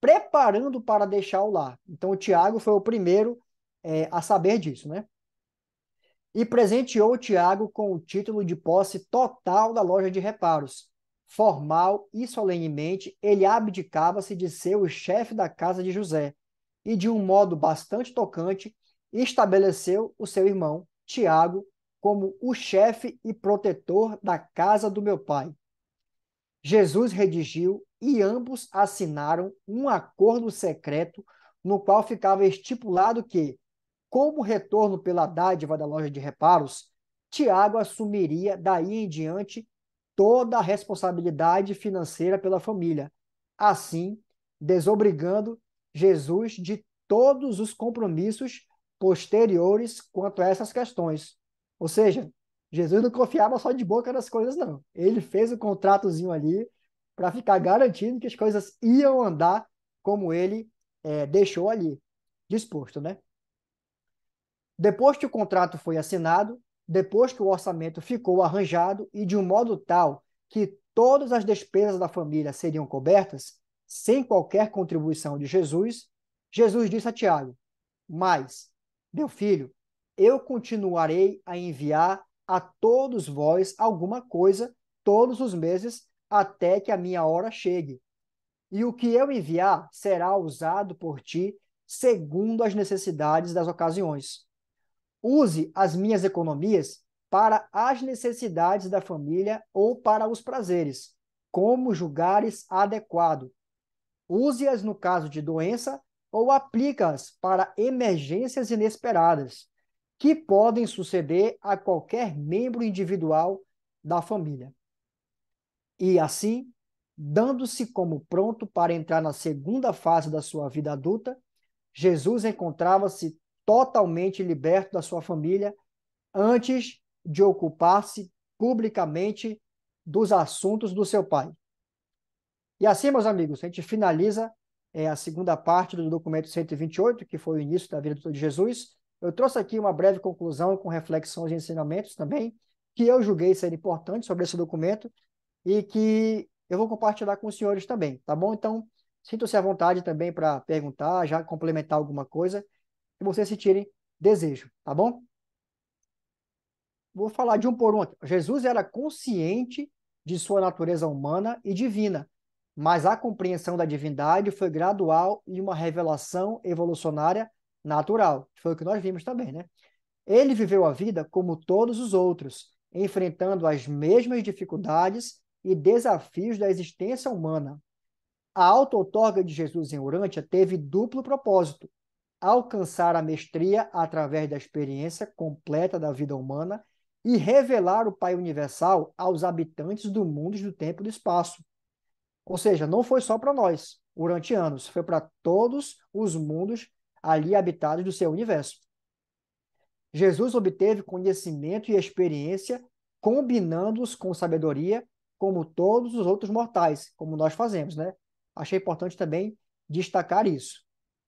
preparando para deixar o lar. Então, Tiago foi o primeiro é, a saber disso, né? E presenteou Tiago com o título de posse total da loja de reparos. Formal e solenemente, ele abdicava-se de ser o chefe da casa de José e, de um modo bastante tocante, estabeleceu o seu irmão, Tiago, como o chefe e protetor da casa do meu pai. Jesus redigiu e ambos assinaram um acordo secreto no qual ficava estipulado que, como retorno pela dádiva da loja de reparos, Tiago assumiria daí em diante toda a responsabilidade financeira pela família, assim desobrigando Jesus de todos os compromissos posteriores quanto a essas questões. Ou seja, Jesus não confiava só de boca nas coisas, não. Ele fez o um contratozinho ali para ficar garantindo que as coisas iam andar como ele é, deixou ali, disposto, né? Depois que o contrato foi assinado, depois que o orçamento ficou arranjado e de um modo tal que todas as despesas da família seriam cobertas, sem qualquer contribuição de Jesus, Jesus disse a Tiago: Mas meu filho, eu continuarei a enviar a todos vós alguma coisa todos os meses até que a minha hora chegue. E o que eu enviar será usado por ti segundo as necessidades das ocasiões. Use as minhas economias para as necessidades da família ou para os prazeres, como julgares adequado. Use-as no caso de doença ou aplica-as para emergências inesperadas, que podem suceder a qualquer membro individual da família. E assim, dando-se como pronto para entrar na segunda fase da sua vida adulta, Jesus encontrava-se totalmente liberto da sua família antes de ocupar-se publicamente dos assuntos do seu pai. E assim, meus amigos, a gente finaliza é a segunda parte do documento 128, que foi o início da vida de Jesus, eu trouxe aqui uma breve conclusão com reflexões e ensinamentos também, que eu julguei ser importante sobre esse documento e que eu vou compartilhar com os senhores também, tá bom? Então, sinta se à vontade também para perguntar, já complementar alguma coisa, que vocês sentirem tirem desejo, tá bom? Vou falar de um por um. Jesus era consciente de sua natureza humana e divina, mas a compreensão da divindade foi gradual e uma revelação evolucionária natural. Foi o que nós vimos também, né? Ele viveu a vida como todos os outros, enfrentando as mesmas dificuldades e desafios da existência humana. A auto-outorga de Jesus em Urântia teve duplo propósito: alcançar a mestria através da experiência completa da vida humana e revelar o Pai Universal aos habitantes do mundo do tempo e do espaço. Ou seja, não foi só para nós, durante anos foi para todos os mundos ali habitados do seu universo. Jesus obteve conhecimento e experiência combinando-os com sabedoria, como todos os outros mortais, como nós fazemos, né? Achei importante também destacar isso,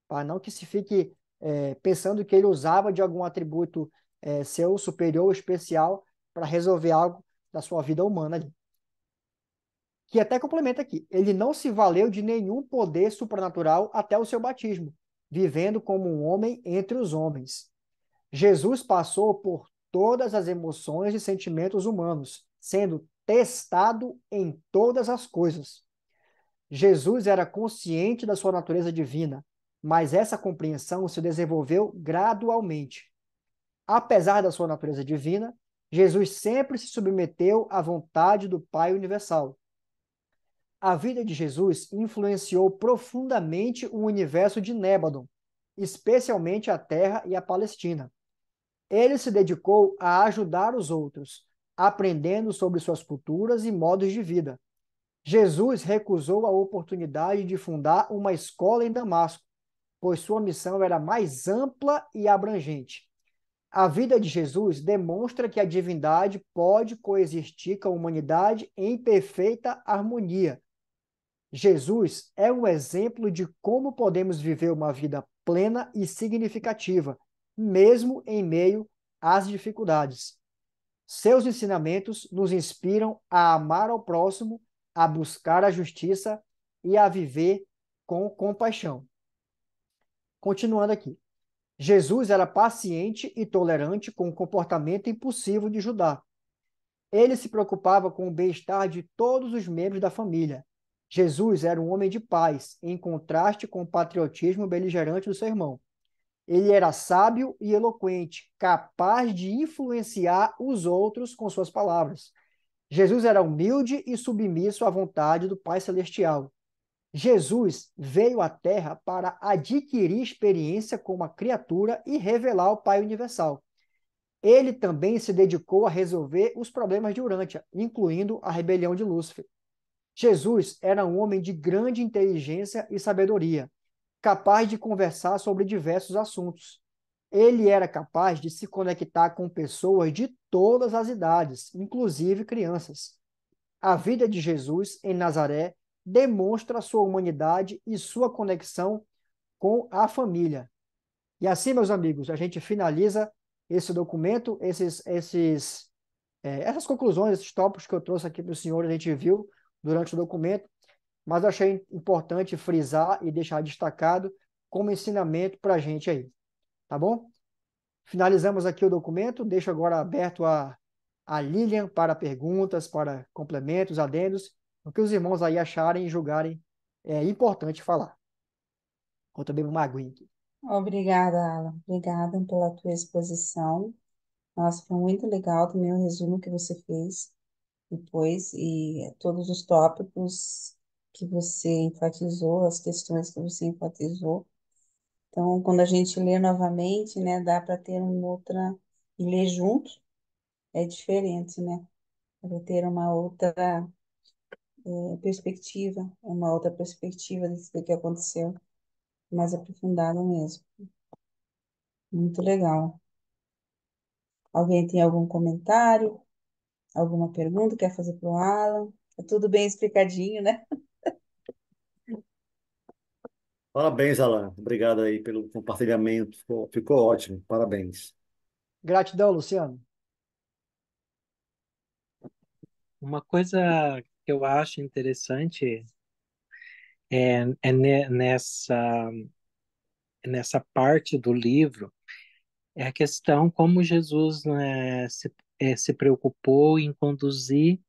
para não que se fique é, pensando que ele usava de algum atributo é, seu superior especial para resolver algo da sua vida humana ali que até complementa aqui. Ele não se valeu de nenhum poder supranatural até o seu batismo, vivendo como um homem entre os homens. Jesus passou por todas as emoções e sentimentos humanos, sendo testado em todas as coisas. Jesus era consciente da sua natureza divina, mas essa compreensão se desenvolveu gradualmente. Apesar da sua natureza divina, Jesus sempre se submeteu à vontade do Pai universal, a vida de Jesus influenciou profundamente o universo de Nébadon, especialmente a Terra e a Palestina. Ele se dedicou a ajudar os outros, aprendendo sobre suas culturas e modos de vida. Jesus recusou a oportunidade de fundar uma escola em Damasco, pois sua missão era mais ampla e abrangente. A vida de Jesus demonstra que a divindade pode coexistir com a humanidade em perfeita harmonia, Jesus é um exemplo de como podemos viver uma vida plena e significativa, mesmo em meio às dificuldades. Seus ensinamentos nos inspiram a amar ao próximo, a buscar a justiça e a viver com compaixão. Continuando aqui. Jesus era paciente e tolerante com o comportamento impulsivo de Judá. Ele se preocupava com o bem-estar de todos os membros da família, Jesus era um homem de paz, em contraste com o patriotismo beligerante do seu irmão. Ele era sábio e eloquente, capaz de influenciar os outros com suas palavras. Jesus era humilde e submisso à vontade do Pai Celestial. Jesus veio à Terra para adquirir experiência como a criatura e revelar o Pai Universal. Ele também se dedicou a resolver os problemas de Urântia, incluindo a rebelião de Lúcifer. Jesus era um homem de grande inteligência e sabedoria, capaz de conversar sobre diversos assuntos. Ele era capaz de se conectar com pessoas de todas as idades, inclusive crianças. A vida de Jesus em Nazaré demonstra sua humanidade e sua conexão com a família. E assim, meus amigos, a gente finaliza esse documento, esses, esses, é, essas conclusões, esses tópicos que eu trouxe aqui para o Senhor, a gente viu durante o documento, mas achei importante frisar e deixar destacado como ensinamento para a gente aí. Tá bom? Finalizamos aqui o documento, deixo agora aberto a, a Lilian para perguntas, para complementos, adendos, o que os irmãos aí acharem e julgarem é importante falar. Ou também uma aguinha aqui. Obrigada, Alan. Obrigada pela tua exposição. Nossa, foi muito legal também o resumo que você fez depois e todos os tópicos que você enfatizou, as questões que você enfatizou. Então, quando a gente lê novamente, né, dá para ter uma outra e ler junto é diferente, né? Para ter uma outra é, perspectiva, uma outra perspectiva desse que aconteceu, mais aprofundada mesmo. Muito legal. Alguém tem algum comentário? Alguma pergunta quer fazer para o Alan? Está tudo bem explicadinho, né? Parabéns, Alan. Obrigado aí pelo compartilhamento. Ficou, ficou ótimo. Parabéns. Gratidão, Luciano. Uma coisa que eu acho interessante é, é nessa, nessa parte do livro é a questão como Jesus né, se é, se preocupou em conduzir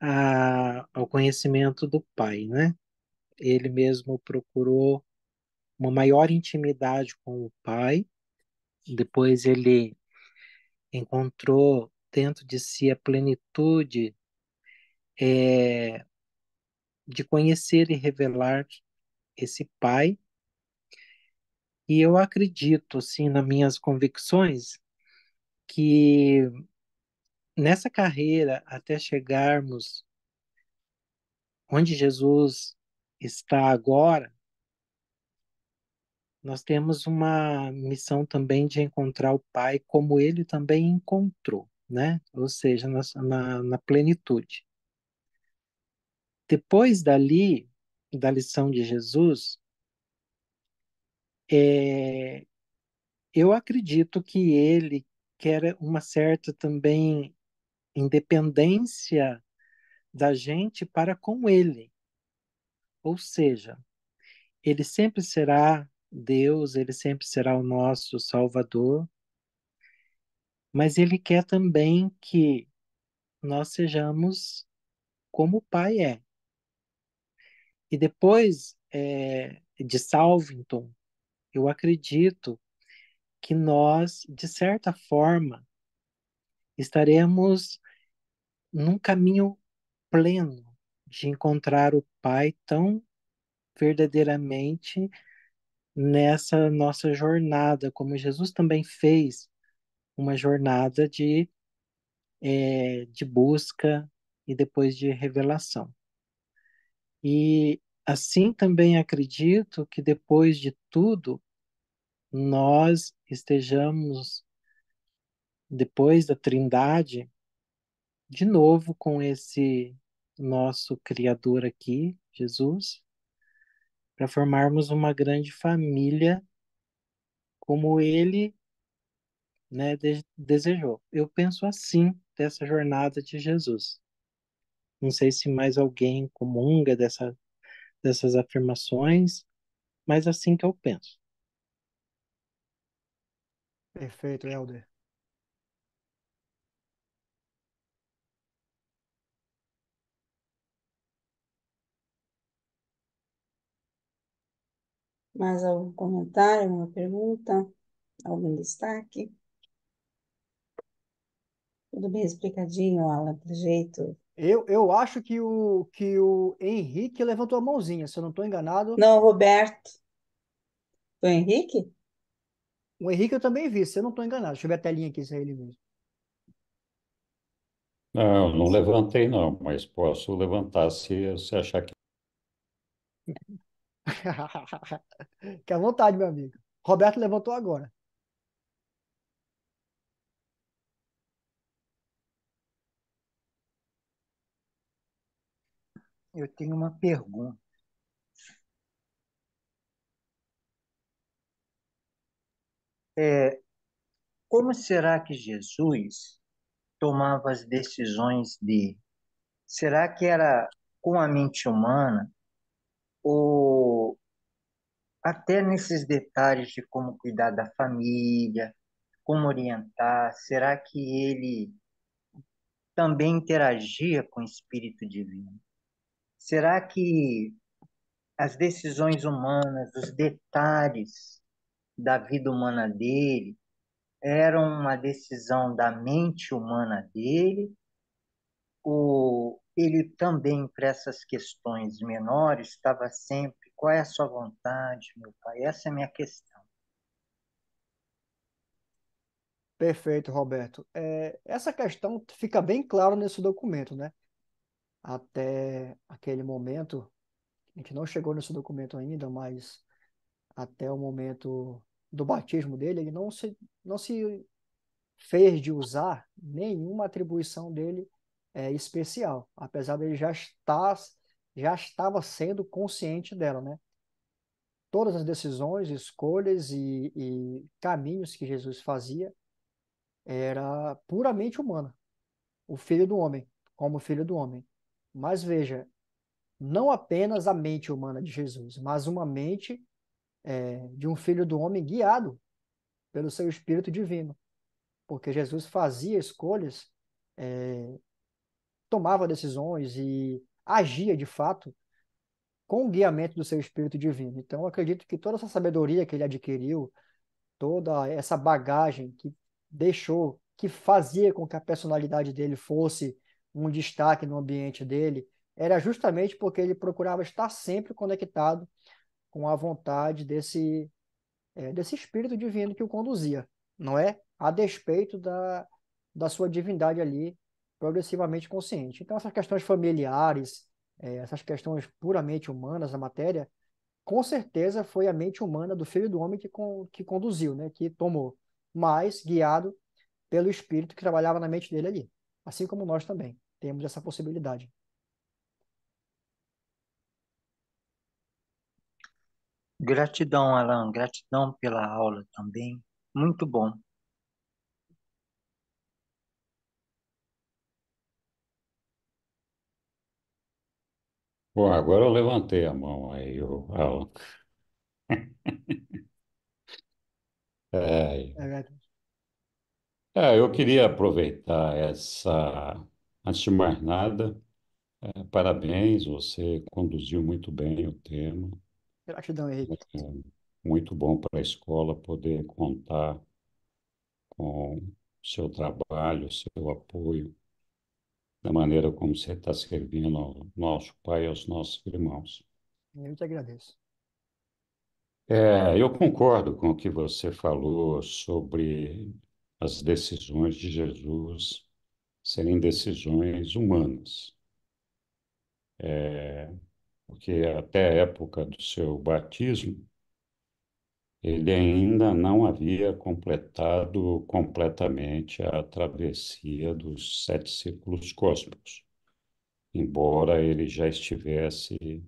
a, ao conhecimento do Pai, né? Ele mesmo procurou uma maior intimidade com o Pai. Depois ele encontrou dentro de si a plenitude é, de conhecer e revelar esse Pai. E eu acredito, assim, nas minhas convicções, que nessa carreira até chegarmos onde Jesus está agora, nós temos uma missão também de encontrar o Pai como ele também encontrou, né? Ou seja, na, na, na plenitude. Depois dali, da lição de Jesus, é, eu acredito que ele requer uma certa também independência da gente para com ele. Ou seja, ele sempre será Deus, ele sempre será o nosso Salvador, mas ele quer também que nós sejamos como o Pai é. E depois é, de Salvington, eu acredito que nós, de certa forma, estaremos num caminho pleno de encontrar o Pai tão verdadeiramente nessa nossa jornada, como Jesus também fez uma jornada de, é, de busca e depois de revelação. E assim também acredito que depois de tudo, nós estejamos, depois da Trindade, de novo com esse nosso Criador aqui, Jesus, para formarmos uma grande família como ele né, de desejou. Eu penso assim dessa jornada de Jesus. Não sei se mais alguém comunga dessa, dessas afirmações, mas assim que eu penso. Perfeito, Helder. Mais algum comentário, alguma pergunta, algum destaque? Tudo bem explicadinho, Alan, do jeito. Eu, eu acho que o, que o Henrique levantou a mãozinha, se eu não estou enganado. Não, Roberto. Foi o Henrique? O Henrique eu também vi, se eu não estou enganado. Deixa eu ver a telinha aqui, se é ele mesmo. Não, não levantei não, mas posso levantar se você achar que... Fique à vontade, meu amigo. Roberto levantou agora. Eu tenho uma pergunta. é, como será que Jesus tomava as decisões dele? Será que era com a mente humana? Ou até nesses detalhes de como cuidar da família, como orientar, será que ele também interagia com o Espírito Divino? Será que as decisões humanas, os detalhes da vida humana dele, era uma decisão da mente humana dele, o, ele também, para essas questões menores, estava sempre: qual é a sua vontade, meu pai? Essa é a minha questão. Perfeito, Roberto. É, essa questão fica bem claro nesse documento, né? Até aquele momento, a gente não chegou nesse documento ainda, mas até o momento do batismo dele, ele não se, não se fez de usar nenhuma atribuição dele é, especial, apesar dele já estar já estava sendo consciente dela, né? Todas as decisões, escolhas e, e caminhos que Jesus fazia era puramente humana, o filho do homem, como filho do homem. Mas veja, não apenas a mente humana de Jesus, mas uma mente é, de um filho do homem guiado pelo seu Espírito Divino. Porque Jesus fazia escolhas, é, tomava decisões e agia de fato com o guiamento do seu Espírito Divino. Então, acredito que toda essa sabedoria que ele adquiriu, toda essa bagagem que deixou, que fazia com que a personalidade dele fosse um destaque no ambiente dele, era justamente porque ele procurava estar sempre conectado com a vontade desse, é, desse espírito divino que o conduzia, não é? A despeito da, da sua divindade ali, progressivamente consciente. Então, essas questões familiares, é, essas questões puramente humanas da matéria, com certeza foi a mente humana do filho do homem que, que conduziu, né? que tomou, mas guiado pelo espírito que trabalhava na mente dele ali, assim como nós também temos essa possibilidade. Gratidão, Alan, gratidão pela aula também. Muito bom. Bom, agora eu levantei a mão aí, o Alan. É, é, eu queria aproveitar essa. Antes de mais nada, é, parabéns, você conduziu muito bem o tema. Gratidão, Henrique. Muito bom para a escola poder contar com seu trabalho, seu apoio, da maneira como você está servindo ao nosso pai e aos nossos irmãos. Eu te agradeço. É, eu concordo com o que você falou sobre as decisões de Jesus serem decisões humanas. É, porque até a época do seu batismo, ele ainda não havia completado completamente a travessia dos sete ciclos cósmicos, embora ele já estivesse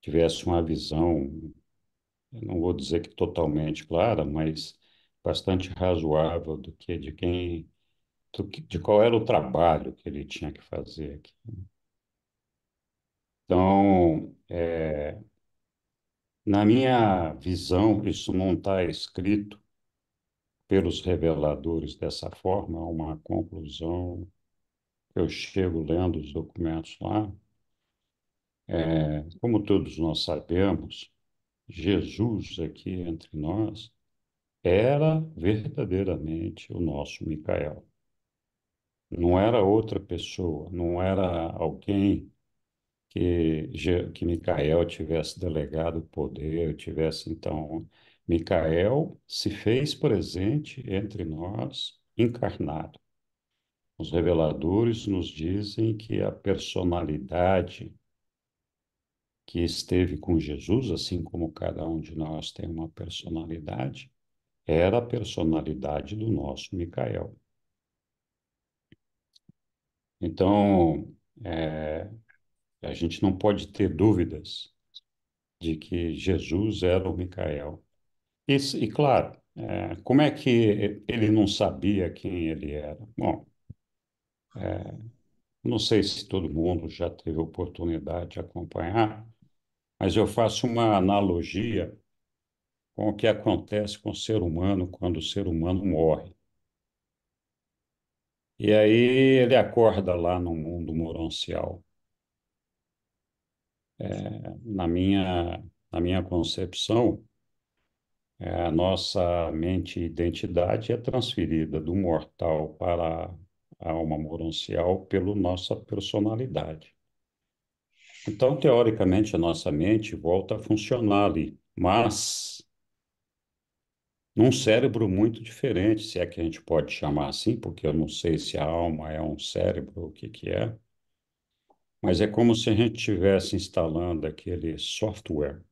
tivesse uma visão, não vou dizer que totalmente clara, mas bastante razoável do que de quem de qual era o trabalho que ele tinha que fazer aqui. Então, é, na minha visão, isso não está escrito pelos reveladores dessa forma, é uma conclusão que eu chego lendo os documentos lá. É, como todos nós sabemos, Jesus aqui entre nós era verdadeiramente o nosso Micael. Não era outra pessoa, não era alguém que, que Micael tivesse delegado o poder, tivesse, então, Micael se fez presente entre nós, encarnado. Os reveladores nos dizem que a personalidade que esteve com Jesus, assim como cada um de nós tem uma personalidade, era a personalidade do nosso Micael. Então, é, a gente não pode ter dúvidas de que Jesus era o Micael. E, e claro, é, como é que ele não sabia quem ele era? Bom, é, não sei se todo mundo já teve oportunidade de acompanhar, mas eu faço uma analogia com o que acontece com o ser humano quando o ser humano morre. E aí ele acorda lá no mundo moroncial. É, na minha, na minha concepção, é, a nossa mente e identidade é transferida do mortal para a alma moroncial pela nossa personalidade. Então, teoricamente, a nossa mente volta a funcionar ali, mas num cérebro muito diferente, se é que a gente pode chamar assim, porque eu não sei se a alma é um cérebro o que, que é. Mas é como se a gente estivesse instalando aquele software,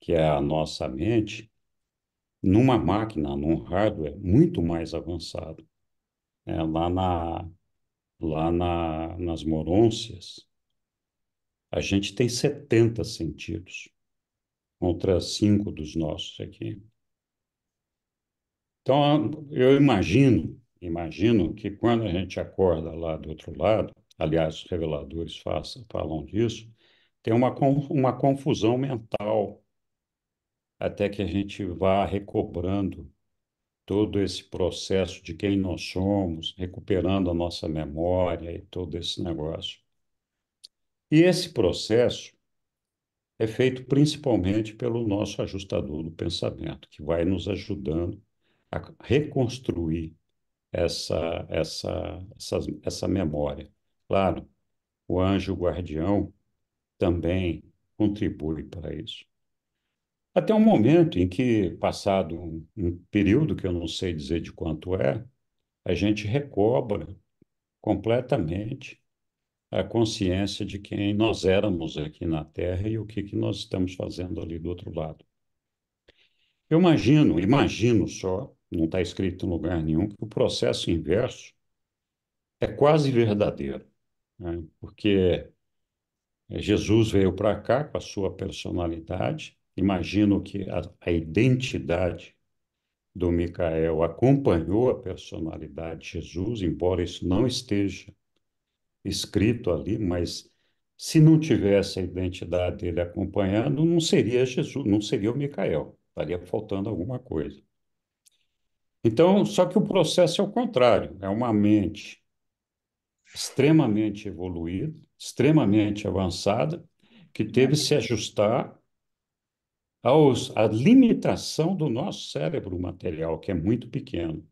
que é a nossa mente, numa máquina, num hardware muito mais avançado. É, lá na, lá na, nas morôncias, a gente tem 70 sentidos, contra cinco dos nossos aqui. Então, eu imagino, imagino que quando a gente acorda lá do outro lado, aliás, os reveladores façam, falam disso, tem uma, uma confusão mental até que a gente vá recobrando todo esse processo de quem nós somos, recuperando a nossa memória e todo esse negócio. E esse processo é feito principalmente pelo nosso ajustador do pensamento, que vai nos ajudando a reconstruir essa, essa, essa, essa memória. Claro, o anjo guardião também contribui para isso. Até um momento em que, passado um, um período que eu não sei dizer de quanto é, a gente recobra completamente a consciência de quem nós éramos aqui na Terra e o que, que nós estamos fazendo ali do outro lado. Eu imagino, imagino só, não está escrito em lugar nenhum, que o processo inverso é quase verdadeiro né? porque é, Jesus veio para cá com a sua personalidade. Imagino que a, a identidade do Micael acompanhou a personalidade de Jesus, embora isso não esteja escrito ali, mas se não tivesse a identidade dele acompanhando, não seria Jesus, não seria o Micael, estaria faltando alguma coisa. Então, só que o processo é o contrário, é uma mente extremamente evoluída, extremamente avançada, que teve uhum. se ajustar aos, à limitação do nosso cérebro material, que é muito pequeno.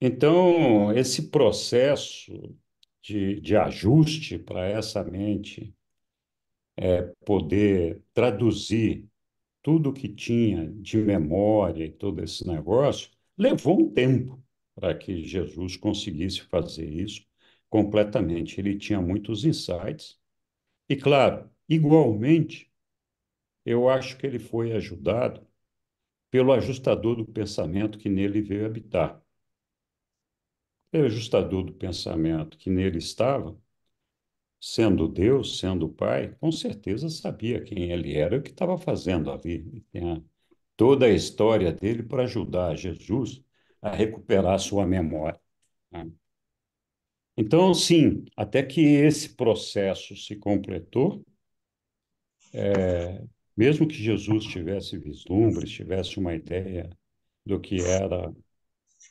Então, esse processo de, de ajuste para essa mente é, poder traduzir tudo que tinha de memória e todo esse negócio levou um tempo para que Jesus conseguisse fazer isso completamente. Ele tinha muitos insights. E, claro, igualmente, eu acho que ele foi ajudado pelo ajustador do pensamento que nele veio habitar. O ajustador do pensamento que nele estava, sendo Deus, sendo Pai, com certeza sabia quem ele era e o que estava fazendo ali. Tem toda a história dele para ajudar Jesus a recuperar sua memória. Né? Então, sim, até que esse processo se completou, é, mesmo que Jesus tivesse vislumbres, tivesse uma ideia do que era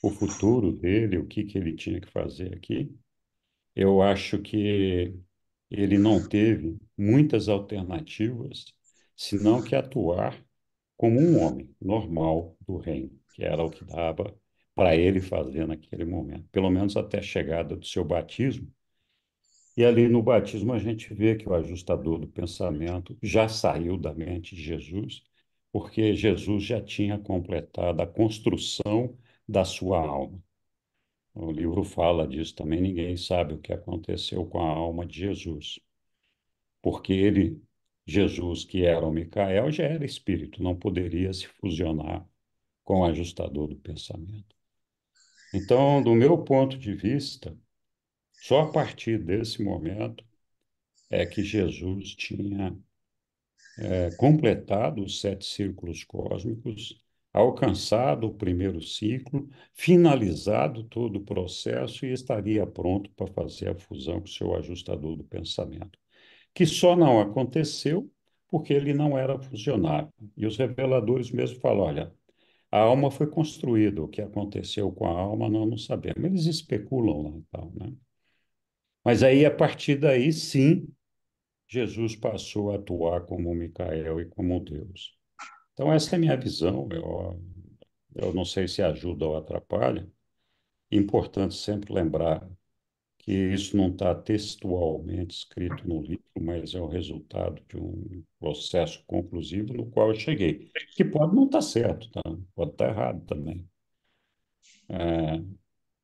o futuro dele, o que, que ele tinha que fazer aqui, eu acho que ele não teve muitas alternativas, senão que atuar como um homem normal do reino, que era o que dava para ele fazer naquele momento, pelo menos até a chegada do seu batismo. E ali no batismo a gente vê que o ajustador do pensamento já saiu da mente de Jesus, porque Jesus já tinha completado a construção da sua alma. O livro fala disso também, ninguém sabe o que aconteceu com a alma de Jesus. Porque ele, Jesus, que era o Micael, já era espírito, não poderia se fusionar com o ajustador do pensamento. Então, do meu ponto de vista, só a partir desse momento é que Jesus tinha é, completado os sete círculos cósmicos, alcançado o primeiro ciclo, finalizado todo o processo e estaria pronto para fazer a fusão com o seu ajustador do pensamento, que só não aconteceu porque ele não era fusionável. E os reveladores mesmo falam: olha, a alma foi construída, o que aconteceu com a alma nós não sabemos. Eles especulam lá e tal, né? Mas aí, a partir daí, sim, Jesus passou a atuar como Micael e como Deus. Então, essa é a minha visão. Eu, eu não sei se ajuda ou atrapalha. Importante sempre lembrar que isso não está textualmente escrito no livro, mas é o resultado de um processo conclusivo no qual eu cheguei, que pode não estar tá certo, tá? pode estar tá errado também. É,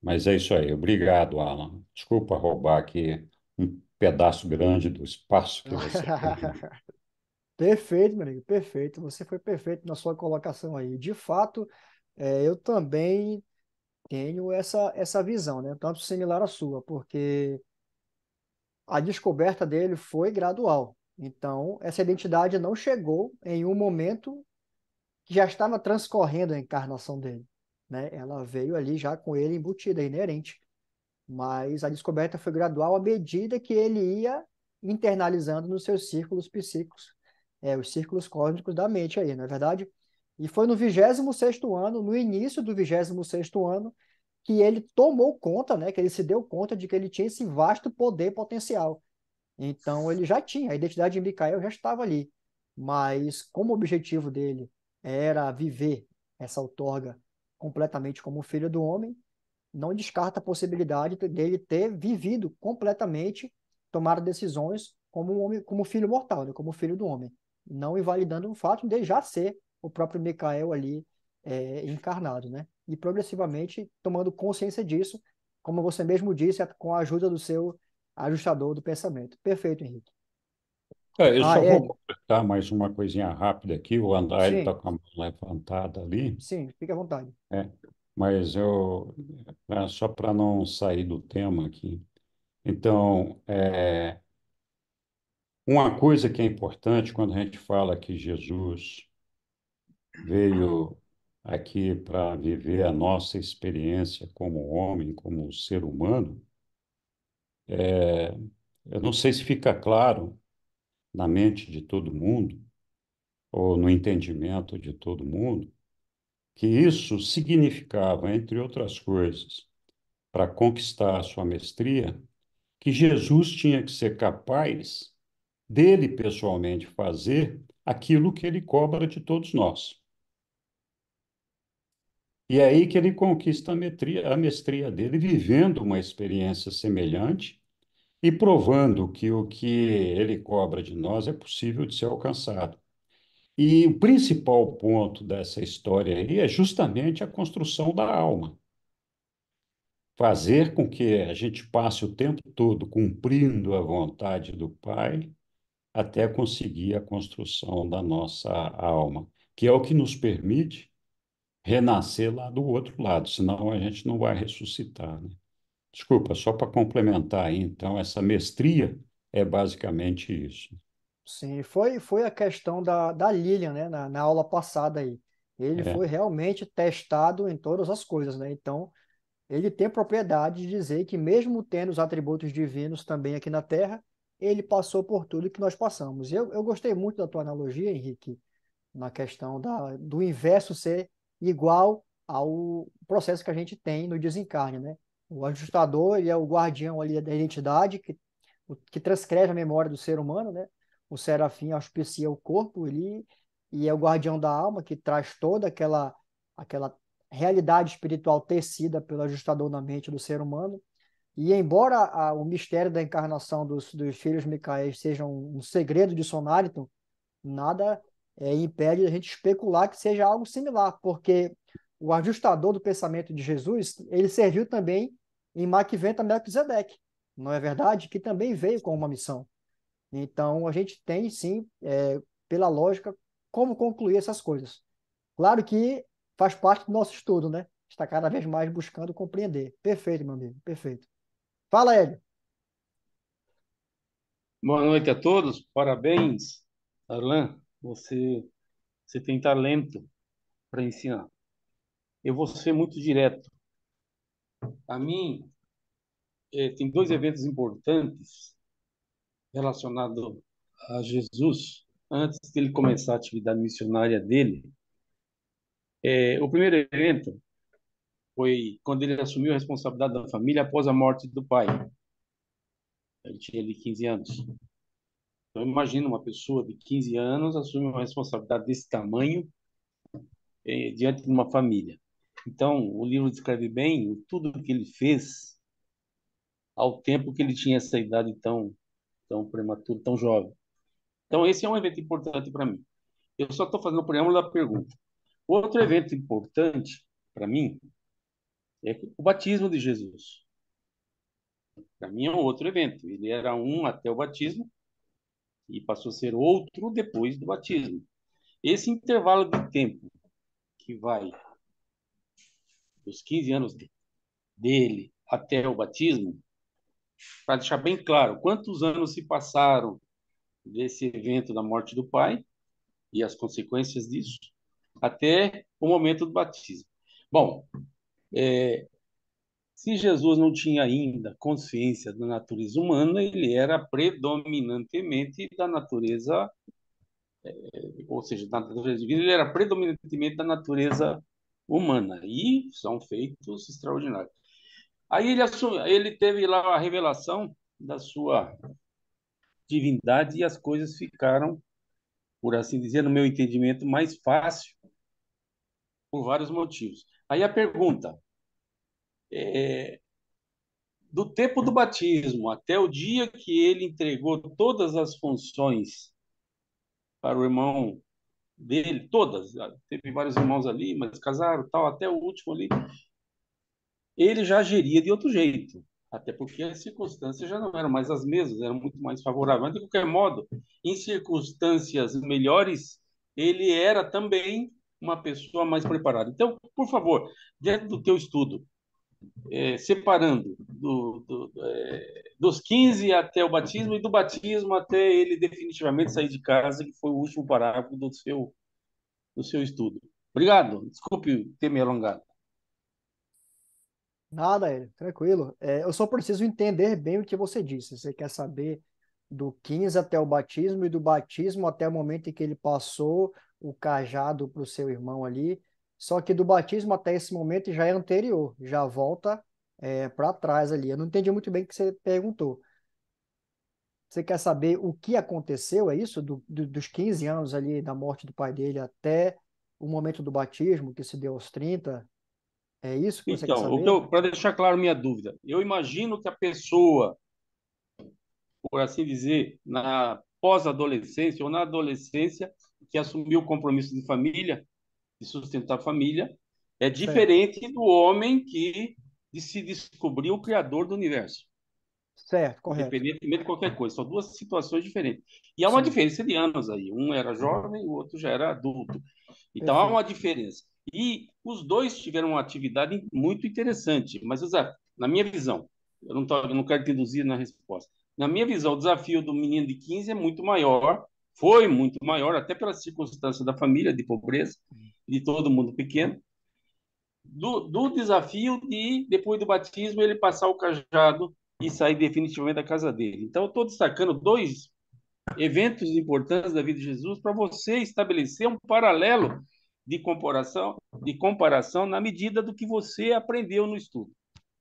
mas é isso aí. Obrigado, Alan. Desculpa roubar aqui um pedaço grande do espaço que você Perfeito, meu amigo, perfeito. Você foi perfeito na sua colocação aí. De fato, é, eu também tenho essa, essa visão, né? Tanto similar à sua, porque a descoberta dele foi gradual. Então, essa identidade não chegou em um momento que já estava transcorrendo a encarnação dele. Né? Ela veio ali já com ele embutida, inerente. Mas a descoberta foi gradual à medida que ele ia internalizando nos seus círculos psíquicos, é, os círculos cósmicos da mente aí, não é verdade? E foi no 26º ano, no início do 26º ano, que ele tomou conta, né, que ele se deu conta de que ele tinha esse vasto poder potencial. Então ele já tinha, a identidade de Micael já estava ali, mas como o objetivo dele era viver essa outorga completamente como filho do homem, não descarta a possibilidade dele ter vivido completamente, tomado decisões como um homem, como filho mortal, né, como filho do homem, não invalidando o fato de já ser o próprio Micael ali é, encarnado, né? E progressivamente tomando consciência disso, como você mesmo disse, com a ajuda do seu ajustador do pensamento. Perfeito, Henrique. É, eu ah, só vou é. completar mais uma coisinha rápida aqui. O André está com a mão levantada ali. Sim, fique à vontade. É, mas eu é, só para não sair do tema aqui. Então, é, uma coisa que é importante quando a gente fala que Jesus veio aqui para viver a nossa experiência como homem, como ser humano, é, eu não sei se fica claro na mente de todo mundo, ou no entendimento de todo mundo, que isso significava, entre outras coisas, para conquistar a sua mestria, que Jesus tinha que ser capaz dele pessoalmente fazer aquilo que ele cobra de todos nós. E é aí que ele conquista a, metria, a mestria dele, vivendo uma experiência semelhante e provando que o que ele cobra de nós é possível de ser alcançado. E o principal ponto dessa história aí é justamente a construção da alma. Fazer com que a gente passe o tempo todo cumprindo a vontade do Pai até conseguir a construção da nossa alma, que é o que nos permite renascer lá do outro lado, senão a gente não vai ressuscitar. Né? Desculpa, só para complementar aí, então, essa mestria é basicamente isso. Sim, foi, foi a questão da, da Lilian, né, na, na aula passada aí. Ele é. foi realmente testado em todas as coisas, né? Então, ele tem propriedade de dizer que, mesmo tendo os atributos divinos também aqui na Terra, ele passou por tudo que nós passamos. E eu, eu gostei muito da tua analogia, Henrique, na questão da, do inverso ser igual ao processo que a gente tem no desencarne, né? O ajustador, ele é o guardião ali da identidade, que, que transcreve a memória do ser humano, né? O serafim auspicia o corpo ali e é o guardião da alma, que traz toda aquela, aquela realidade espiritual tecida pelo ajustador na mente do ser humano. E embora a, o mistério da encarnação dos, dos filhos Micaéis seja um, um segredo de Sonariton, nada é, impede a gente especular que seja algo similar, porque o ajustador do pensamento de Jesus, ele serviu também em Maquiventa Melquisedeque, não é verdade? Que também veio com uma missão. Então, a gente tem, sim, é, pela lógica, como concluir essas coisas. Claro que faz parte do nosso estudo, né? Está cada vez mais buscando compreender. Perfeito, meu amigo, perfeito. Fala, Hélio. Boa noite a todos, parabéns, Arlan, você, você tem talento para ensinar. Eu vou ser muito direto. A mim, é, tem dois eventos importantes relacionados a Jesus antes dele começar a atividade missionária dele. É, o primeiro evento foi quando ele assumiu a responsabilidade da família após a morte do pai. Ele tinha ali 15 anos. Então, imagina uma pessoa de 15 anos assumir uma responsabilidade desse tamanho eh, diante de uma família. Então, o livro descreve bem tudo o que ele fez ao tempo que ele tinha essa idade tão, tão prematura, tão jovem. Então, esse é um evento importante para mim. Eu só estou fazendo o preâmbulo da pergunta. Outro evento importante para mim é o batismo de Jesus. Para mim é um outro evento. Ele era um até o batismo, e passou a ser outro depois do batismo. Esse intervalo de tempo que vai dos 15 anos dele até o batismo, para deixar bem claro quantos anos se passaram desse evento da morte do pai e as consequências disso, até o momento do batismo. Bom, é, se Jesus não tinha ainda consciência da natureza humana, ele era predominantemente da natureza, eh, ou seja, da natureza divina, ele era predominantemente da natureza humana. E são feitos extraordinários. Aí ele, ele teve lá a revelação da sua divindade e as coisas ficaram, por assim dizer, no meu entendimento, mais fácil por vários motivos. Aí a pergunta: é, do tempo do batismo até o dia que ele entregou todas as funções para o irmão dele, todas, ah, teve vários irmãos ali, mas casaram, tal, até o último ali, ele já agiria de outro jeito, até porque as circunstâncias já não eram mais as mesmas, eram muito mais favoráveis. Mas, de qualquer modo, em circunstâncias melhores, ele era também uma pessoa mais preparada. Então, por favor, dentro do teu estudo, é, separando do, do, é, dos 15 até o batismo e do batismo até ele definitivamente sair de casa, que foi o último parágrafo do seu, do seu estudo. Obrigado, desculpe ter me alongado. Nada, é, tranquilo. eu só preciso entender bem o que você disse. Você quer saber do 15 até o batismo e do batismo até o momento em que ele passou o cajado para o seu irmão ali só que do batismo até esse momento já é anterior, já volta é, para trás ali. Eu não entendi muito bem o que você perguntou. Você quer saber o que aconteceu, é isso? Do, do, dos 15 anos ali da morte do pai dele até o momento do batismo, que se deu aos 30? É isso que você quer então, saber? Então, para deixar claro minha dúvida, eu imagino que a pessoa, por assim dizer, na pós-adolescência ou na adolescência, que assumiu o compromisso de família, de sustentar a família, é diferente certo. do homem que se descobriu o criador do universo. Certo, correto. Independentemente de qualquer coisa, são duas situações diferentes. E há uma Sim. diferença de anos aí. Um era jovem, o outro já era adulto. Então Perfeito. há uma diferença. E os dois tiveram uma atividade muito interessante. Mas, Zé, na minha visão, eu não, tô, eu não quero deduzir na resposta. Na minha visão, o desafio do menino de 15 é muito maior foi muito maior, até pela circunstância da família, de pobreza, de todo mundo pequeno. Do, do desafio de, depois do batismo, ele passar o cajado e sair definitivamente da casa dele. Então, estou destacando dois eventos importantes da vida de Jesus para você estabelecer um paralelo de comparação, de comparação na medida do que você aprendeu no estudo.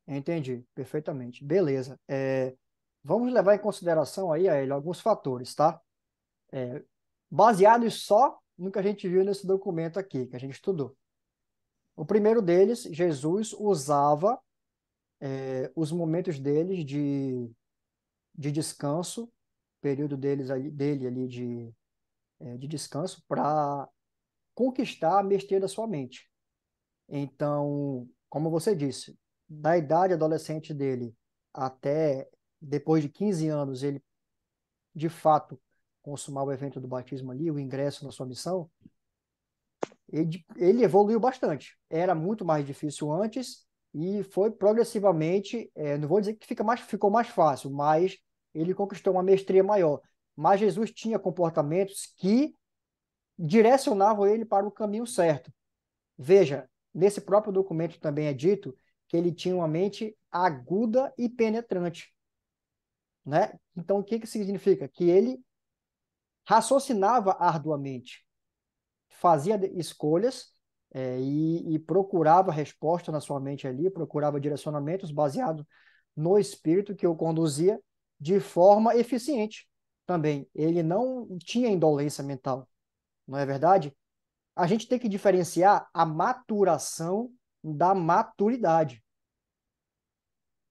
Entendi, perfeitamente. Beleza. É, vamos levar em consideração aí, Aélio, alguns fatores, tá? é, baseados só no que a gente viu nesse documento aqui, que a gente estudou. O primeiro deles, Jesus usava é, os momentos deles de, de descanso, período deles ali, dele ali de, é, de descanso, para conquistar a mestria da sua mente. Então, como você disse, da idade adolescente dele até depois de 15 anos, ele de fato consumar o evento do batismo ali, o ingresso na sua missão, ele, ele evoluiu bastante. Era muito mais difícil antes e foi progressivamente, é, não vou dizer que fica mais, ficou mais fácil, mas ele conquistou uma mestria maior. Mas Jesus tinha comportamentos que direcionavam ele para o caminho certo. Veja, nesse próprio documento também é dito que ele tinha uma mente aguda e penetrante. Né? Então, o que, que significa? Que ele raciocinava arduamente, fazia escolhas é, e, e, procurava resposta na sua mente ali, procurava direcionamentos baseados no espírito que o conduzia de forma eficiente também. Ele não tinha indolência mental, não é verdade? A gente tem que diferenciar a maturação da maturidade.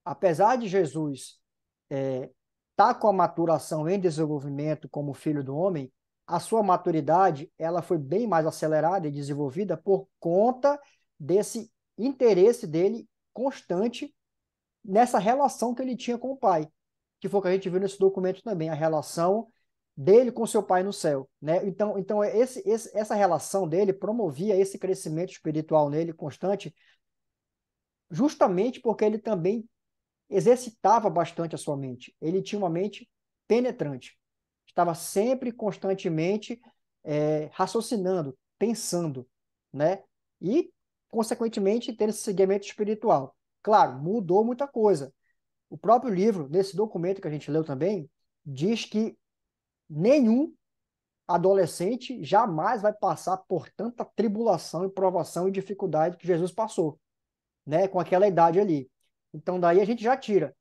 Apesar de Jesus é, está com a maturação em desenvolvimento como filho do homem, a sua maturidade ela foi bem mais acelerada e desenvolvida por conta desse interesse dele constante nessa relação que ele tinha com o pai, que foi o que a gente viu nesse documento também, a relação dele com seu pai no céu, né? Então, então é esse, esse, essa relação dele promovia esse crescimento espiritual nele constante, justamente porque ele também exercitava bastante a sua mente. Ele tinha uma mente penetrante. Estava sempre, constantemente é, raciocinando, pensando, né? E, consequentemente, tendo esse seguimento espiritual. Claro, mudou muita coisa. O próprio livro, nesse documento que a gente leu também, diz que nenhum adolescente jamais vai passar por tanta tribulação e provação e dificuldade que Jesus passou, né? Com aquela idade ali. Então, daí a gente já tira.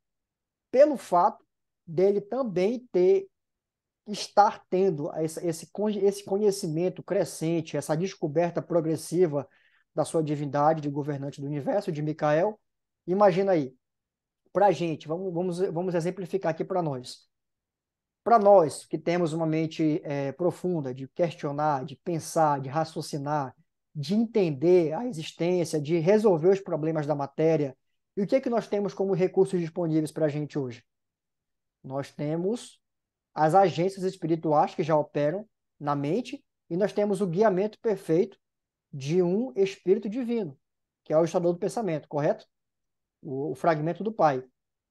Pelo fato dele também ter estar tendo esse, esse, conhecimento crescente, essa descoberta progressiva da sua divindade de governante do universo, de Micael. Imagina aí, para a gente, vamos, vamos, vamos exemplificar aqui para nós. Para nós que temos uma mente é, profunda de questionar, de pensar, de raciocinar, de entender a existência, de resolver os problemas da matéria, e o que é que nós temos como recursos disponíveis para a gente hoje? Nós temos as agências espirituais que já operam na mente e nós temos o guiamento perfeito de um espírito divino, que é o estador do pensamento, correto? O, o fragmento do Pai.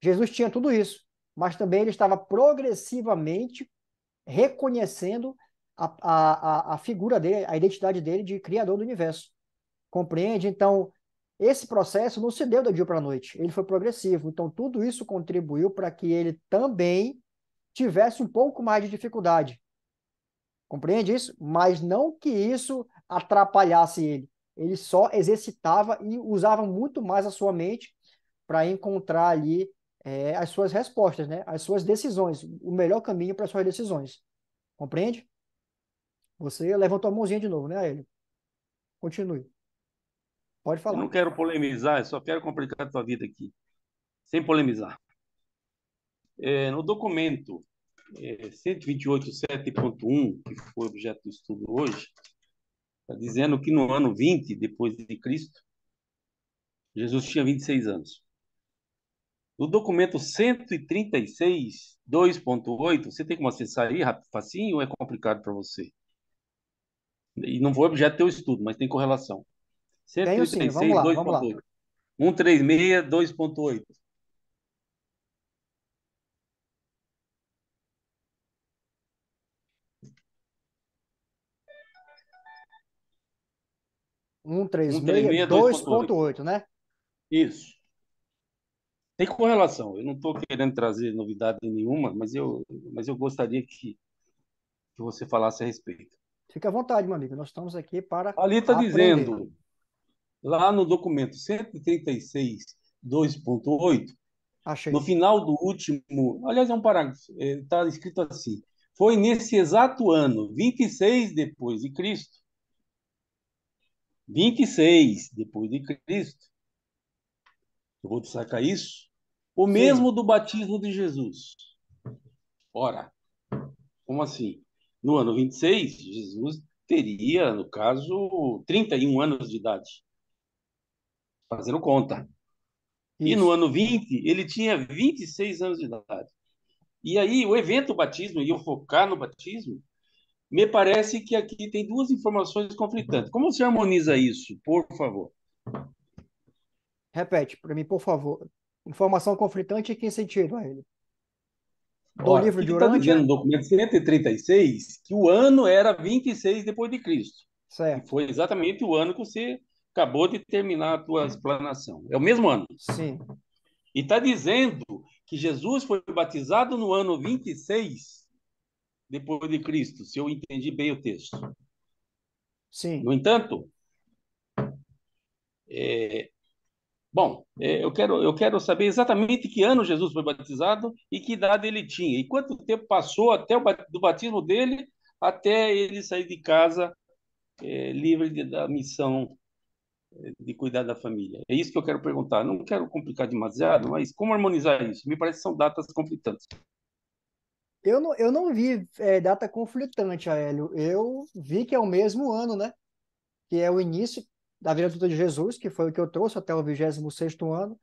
Jesus tinha tudo isso, mas também ele estava progressivamente reconhecendo a, a, a figura dele, a identidade dele de criador do universo. Compreende? Então, esse processo não se deu do dia para a noite, ele foi progressivo. Então, tudo isso contribuiu para que ele também tivesse um pouco mais de dificuldade. Compreende isso? Mas não que isso atrapalhasse ele. Ele só exercitava e usava muito mais a sua mente para encontrar ali é, as suas respostas, né? as suas decisões, o melhor caminho para as suas decisões. Compreende? Você levantou a mãozinha de novo, né, Ele Continue. Pode falar. Eu não quero polemizar, eu só quero complicar a tua vida aqui, sem polemizar. É, no documento é, 128.7.1, que foi objeto do estudo hoje, está dizendo que no ano 20 depois de Cristo, Jesus tinha 26 anos. No documento 136.2.8, você tem como acessar aí rápido, facinho ou é complicado para você? E não foi objeto do teu estudo, mas tem correlação. 136, 2.8. 136, 2.8. Um, três, meia, dois ponto oito, né? Isso. Tem correlação. Eu não estou querendo trazer novidade nenhuma, mas eu, mas eu gostaria que, que você falasse a respeito. Fique à vontade, meu amigo. Nós estamos aqui para. Ali está dizendo lá no documento 136, 2.8, no final do último, aliás, é um parágrafo, está é, escrito assim: foi nesse exato ano, 26 depois de Cristo, 26 depois de Cristo, eu vou destacar isso, o Sim. mesmo do batismo de Jesus. Ora, como assim? No ano 26, Jesus teria, no caso, 31 anos de idade fazendo conta. Isso. E no ano 20, ele tinha 26 anos de idade. E aí, o evento batismo, e eu focar no batismo, me parece que aqui tem duas informações conflitantes. Como se harmoniza isso, por favor? Repete para mim, por favor. Informação conflitante em que sentido, ele? Do Ora, livro de tá Urântia? Está dizendo no documento 136 que o ano era 26 depois de Cristo. Certo. foi exatamente o ano que você acabou de terminar a tua explanação. É o mesmo ano. Sim. E está dizendo que Jesus foi batizado no ano 26 depois de Cristo, se eu entendi bem o texto. Sim. No entanto, é, bom, é, eu, quero, eu quero saber exatamente que ano Jesus foi batizado e que idade ele tinha, e quanto tempo passou até o do batismo dele até ele sair de casa é, livre da missão de cuidar da família? É isso que eu quero perguntar. Não quero complicar demasiado, mas como harmonizar isso? Me parece que são datas conflitantes. Eu não, eu não vi é, data conflitante, Aélio. Eu vi que é o mesmo ano, né? Que é o início da vida adulta de Jesus, que foi o que eu trouxe até o 26 ano,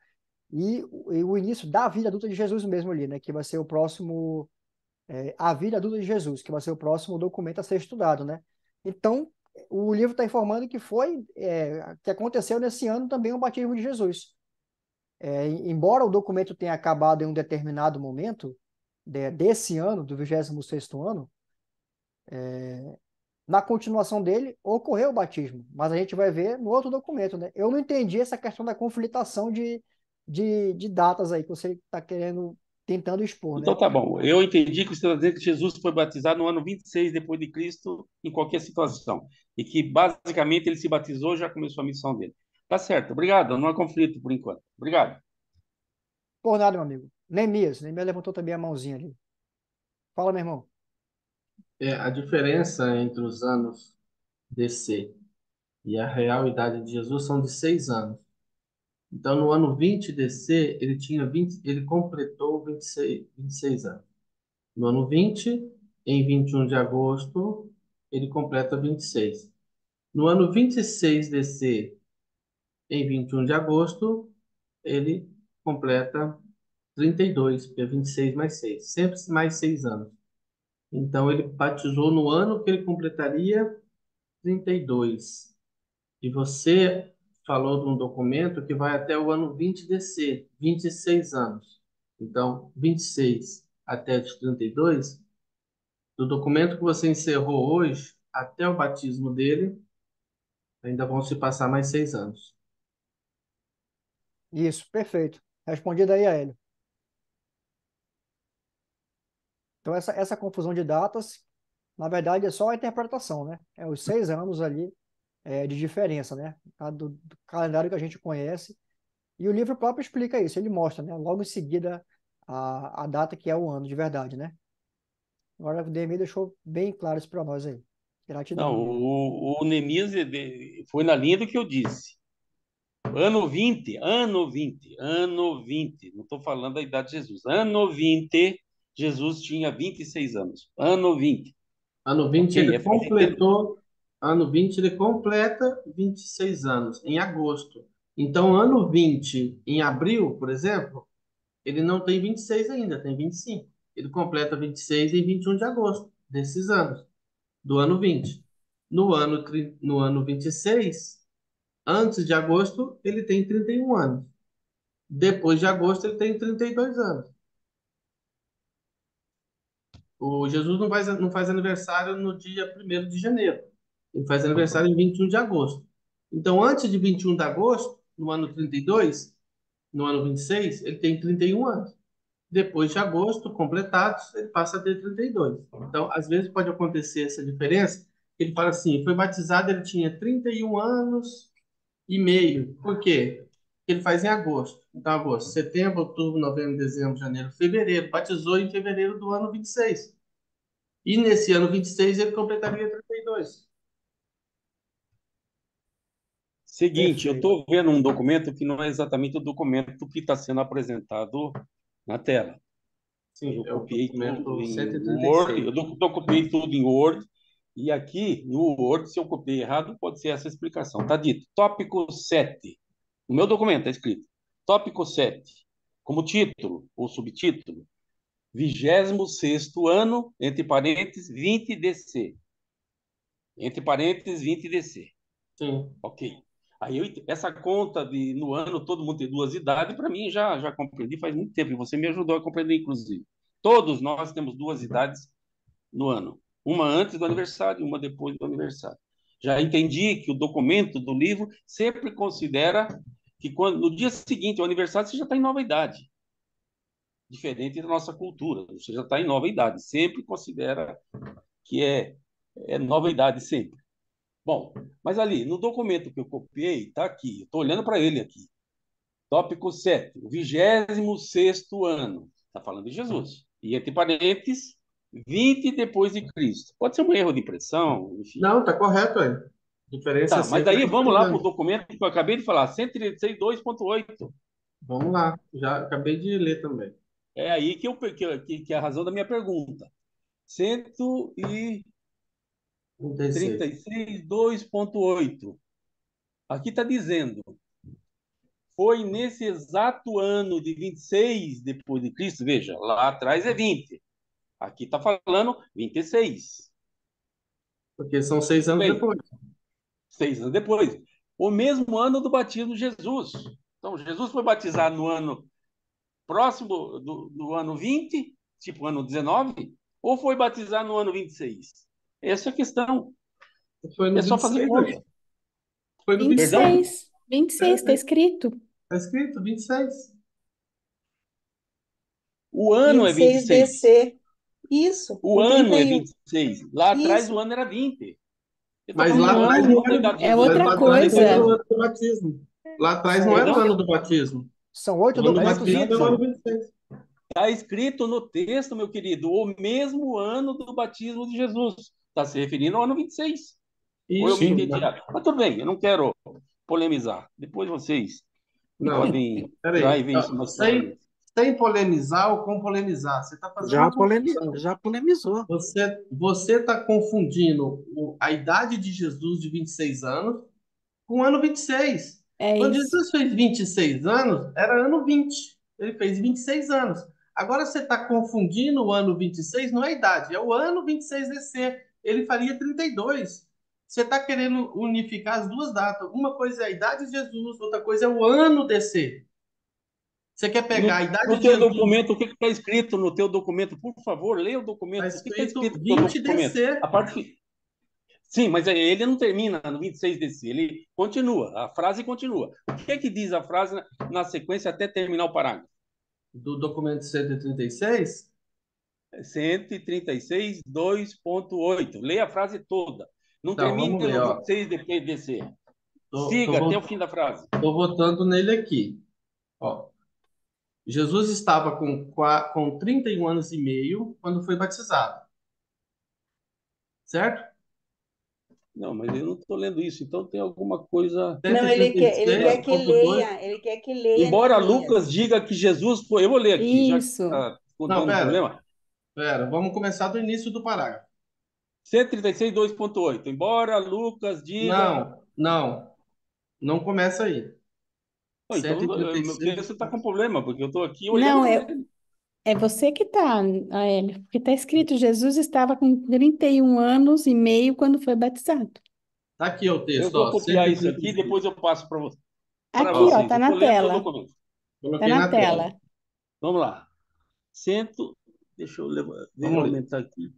e, e o início da vida adulta de Jesus mesmo ali, né? Que vai ser o próximo... É, a vida adulta de Jesus, que vai ser o próximo documento a ser estudado, né? Então, o livro está informando que foi, é, que aconteceu nesse ano também o batismo de Jesus. É, embora o documento tenha acabado em um determinado momento de, né, desse ano, do 26º ano, é, na continuação dele ocorreu o batismo, mas a gente vai ver no outro documento, né? Eu não entendi essa questão da conflitação de, de, de datas aí que você está querendo tentando expor. Né? Então né? tá bom. Eu entendi que você está dizendo que Jesus foi batizado no ano 26 depois de Cristo, em qualquer situação. E que basicamente ele se batizou já começou a missão dele. Tá certo. Obrigado. Não há conflito por enquanto. Obrigado. Por nada, meu amigo. Neemias. Neemias levantou também a mãozinha ali. Fala, meu irmão. É, a diferença entre os anos DC e a real idade de Jesus são de seis anos. Então, no ano 20 DC, ele tinha 20, ele completou 26, 26 anos. No ano 20, em 21 de agosto, ele completa 26. No ano 26 DC, em 21 de agosto, ele completa 32, porque é 26 mais 6, sempre mais 6 anos. Então, ele batizou no ano que ele completaria 32. E você falou de um documento que vai até o ano 20DC, 26 anos. Então, 26 até os 32, do documento que você encerrou hoje até o batismo dele, ainda vão se passar mais seis anos. Isso, perfeito. Respondido aí a ele. Então, essa, essa confusão de datas, na verdade, é só a interpretação, né? É os seis anos ali é, de diferença, né? Do, do, calendário que a gente conhece. E o livro próprio explica isso, ele mostra, né? Logo em seguida, a, a data que é o ano de verdade, né? Agora o Demir deixou bem claro isso para nós aí. Gratidão. Não, o, o Nemias foi na linha do que eu disse. Ano 20, ano 20, ano 20. Não estou falando da idade de Jesus. Ano 20, Jesus tinha 26 anos. Ano 20. Ano 20, ele é completou Ano 20 ele completa 26 anos, em agosto. Então, ano 20, em abril, por exemplo, ele não tem 26 ainda, tem 25. Ele completa 26 em 21 de agosto desses anos, do ano 20. No ano, no ano 26, antes de agosto, ele tem 31 anos. Depois de agosto, ele tem 32 anos. O Jesus não faz, não faz aniversário no dia 1 de janeiro. Ele faz aniversário em 21 de agosto. Então, antes de 21 de agosto, no ano 32, no ano 26, ele tem 31 anos. Depois de agosto, completados, ele passa a ter 32. Então, às vezes pode acontecer essa diferença. Ele fala assim: foi batizado, ele tinha 31 anos e meio. Por quê? Ele faz em agosto. Então, agosto, setembro, outubro, novembro, dezembro, janeiro, fevereiro. Batizou em fevereiro do ano 26. E nesse ano 26 ele completaria 32. Seguinte, eu estou vendo um documento que não é exatamente o documento que está sendo apresentado na tela. Sim, eu, eu é copiei tudo em 136. Word, eu copiei tudo em Word, e aqui no Word, se eu copiei errado, pode ser essa explicação. Está dito, tópico 7. No meu documento está escrito, tópico 7, como título ou subtítulo, 26 ano, entre parênteses, 20 DC. Entre parênteses, 20 DC. Sim. Ok. Aí eu, essa conta de no ano todo mundo tem duas idades, para mim já já compreendi faz muito tempo. E você me ajudou a compreender, inclusive. Todos nós temos duas uhum. idades no ano, uma antes do aniversário e uma depois do aniversário. Já entendi que o documento do livro sempre considera que quando no dia seguinte ao aniversário você já está em nova idade, diferente da nossa cultura. Você já está em nova idade, sempre considera que é é nova idade sempre. Bom, mas ali, no documento que eu copiei, está aqui, estou olhando para ele aqui. Tópico 7, o 26 ano. Está falando de Jesus. E entre parênteses, 20 depois de Cristo. Pode ser um erro de impressão, enfim. Não, está correto aí. Diferença tá, mas daí é vamos lá para o documento que eu acabei de falar, 136.2.8. Vamos lá, já acabei de ler também. É aí que, eu, que, que é a razão da minha pergunta. 100 e 36, 2.8. Aqui está dizendo: foi nesse exato ano de 26 depois de Cristo, veja, lá atrás é 20. Aqui está falando 26. Porque são seis anos Bem, depois. Seis anos depois. O mesmo ano do batismo de Jesus. Então, Jesus foi batizado no ano próximo do, do ano 20, tipo ano 19, ou foi batizado no ano 26? Essa é a questão. Foi no é só 26, fazer conta. Né? Foi no 26. 26, está é, escrito. Está escrito, 26. O ano 26 é 26. DC. Isso. O, ano é 26. É lá Isso. atrás o ano era 20. Mas é lá atrás não era É outra coisa. Lá atrás não era o ano do batismo. São oito batismo Está né? escrito no texto, meu querido, o mesmo ano do batismo de Jesus está se referindo ao ano 26. Isso, Ou eu me entendi. Né? Mas tudo bem, eu não quero polemizar. Depois vocês não, podem peraí, tá, sem, sem polemizar ou com polemizar. Você está fazendo. Já, polemizou. já polemizou. Você está confundindo a idade de Jesus de 26 anos com o ano 26. É Quando isso. Jesus fez 26 anos, era ano 20. Ele fez 26 anos. Agora você está confundindo o ano 26, não é a idade, é o ano 26 de ser ele faria 32. Você está querendo unificar as duas datas. Uma coisa é a idade de Jesus, outra coisa é o ano DC. Você quer pegar a idade de Jesus. No teu documento, o que está escrito no teu documento? Por favor, leia o documento. Tá o que está escrito 20 no documento? DC. A parte... Sim, mas ele não termina no 26 desse, ele continua, a frase continua. O que é que diz a frase na, na sequência até terminar o parágrafo? Do documento 136? 136, 2.8. Leia a frase toda. Não tá, termine pelo 26 de PDC. Tô, Siga tô até o fim da frase. Estou votando nele aqui. Ó, Jesus estava com, com 31 anos e meio quando foi batizado. Certo? Não, mas eu não estou lendo isso, então tem alguma coisa. Não, ele quer, ele quer que leia. Ele quer que leia. Embora Lucas diga que Jesus foi. Eu vou ler aqui, isso. já que está problema. Pera, vamos começar do início do parágrafo. 136.2.8. Embora Lucas diga. Não, não. Não começa aí. então, meu, você está com problema, porque eu estou aqui olhando. Não, é, é você que está, Aélio, porque está escrito: Jesus estava com 31 anos e meio quando foi batizado. Está aqui o texto. Eu vou ó, copiar isso aqui e depois eu passo para você. Aqui, está na tela. Está na, na tela. tela. Vamos lá. 100. Deixa eu levantar, aumentar aqui.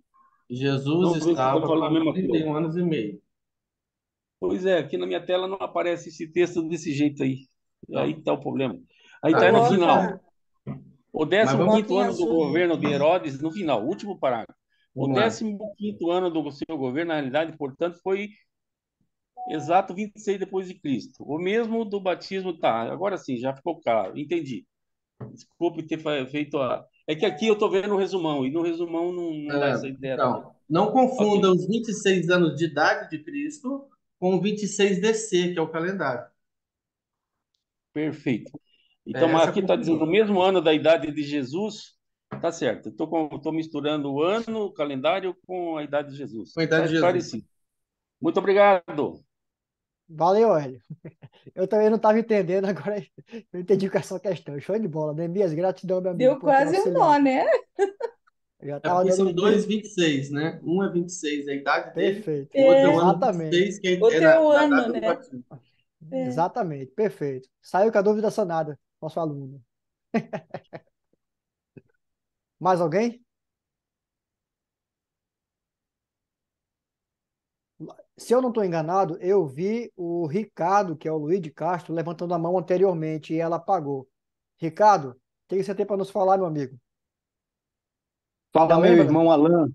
Jesus não, estava com 31 anos e meio. Pois é, aqui na minha tela não aparece esse texto desse jeito aí. Aí está o problema. Aí está no final. O 15 ano do governo de Herodes, no final, último parágrafo. O 15 ano do seu governo, na realidade, portanto, foi exato 26 depois de Cristo. O mesmo do batismo, tá, agora sim, já ficou claro, entendi. Desculpe ter feito a, é que aqui eu estou vendo o resumão, e no resumão não, não é, dá essa ideia. Então, não confunda okay. os 26 anos de idade de Cristo com 26 DC, que é o calendário. Perfeito. Então, é aqui está dizendo, o mesmo ano da idade de Jesus, tá certo. Estou misturando o ano, o calendário, com a idade de Jesus. Com a idade tá de Jesus. Parecido. Muito obrigado. Valeu, Hélio. Eu também não estava entendendo, agora eu entendi com é essa questão. Show de bola, né? Minhas gratidão, meu amigo. Deu quase um nó, né? Já é tava é são dois 26, né? Um é 26, a idade perfeito. dele. Perfeito. Outro Exatamente. é, outro é o ano, é né? É. Exatamente, perfeito. Saiu com a dúvida sanada, nosso aluno. Mais alguém? se eu não estou enganado, eu vi o Ricardo, que é o Luiz de Castro, levantando a mão anteriormente e ela apagou. Ricardo, tem que você ter para nos falar, meu amigo? Fala, meu irmão Alan.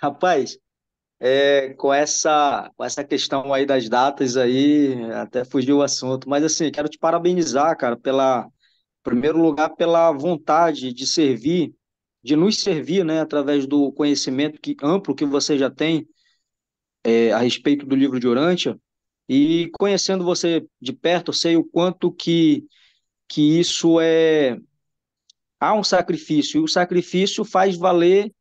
Rapaz, é, com, essa, com essa questão aí das datas aí, até fugiu o assunto, mas assim, quero te parabenizar, cara, pela, em primeiro lugar, pela vontade de servir, de nos servir, né, através do conhecimento que, amplo que você já tem, é, a respeito do livro de Orantia e conhecendo você de perto, eu sei o quanto que, que isso é... Há um sacrifício, e o sacrifício faz valer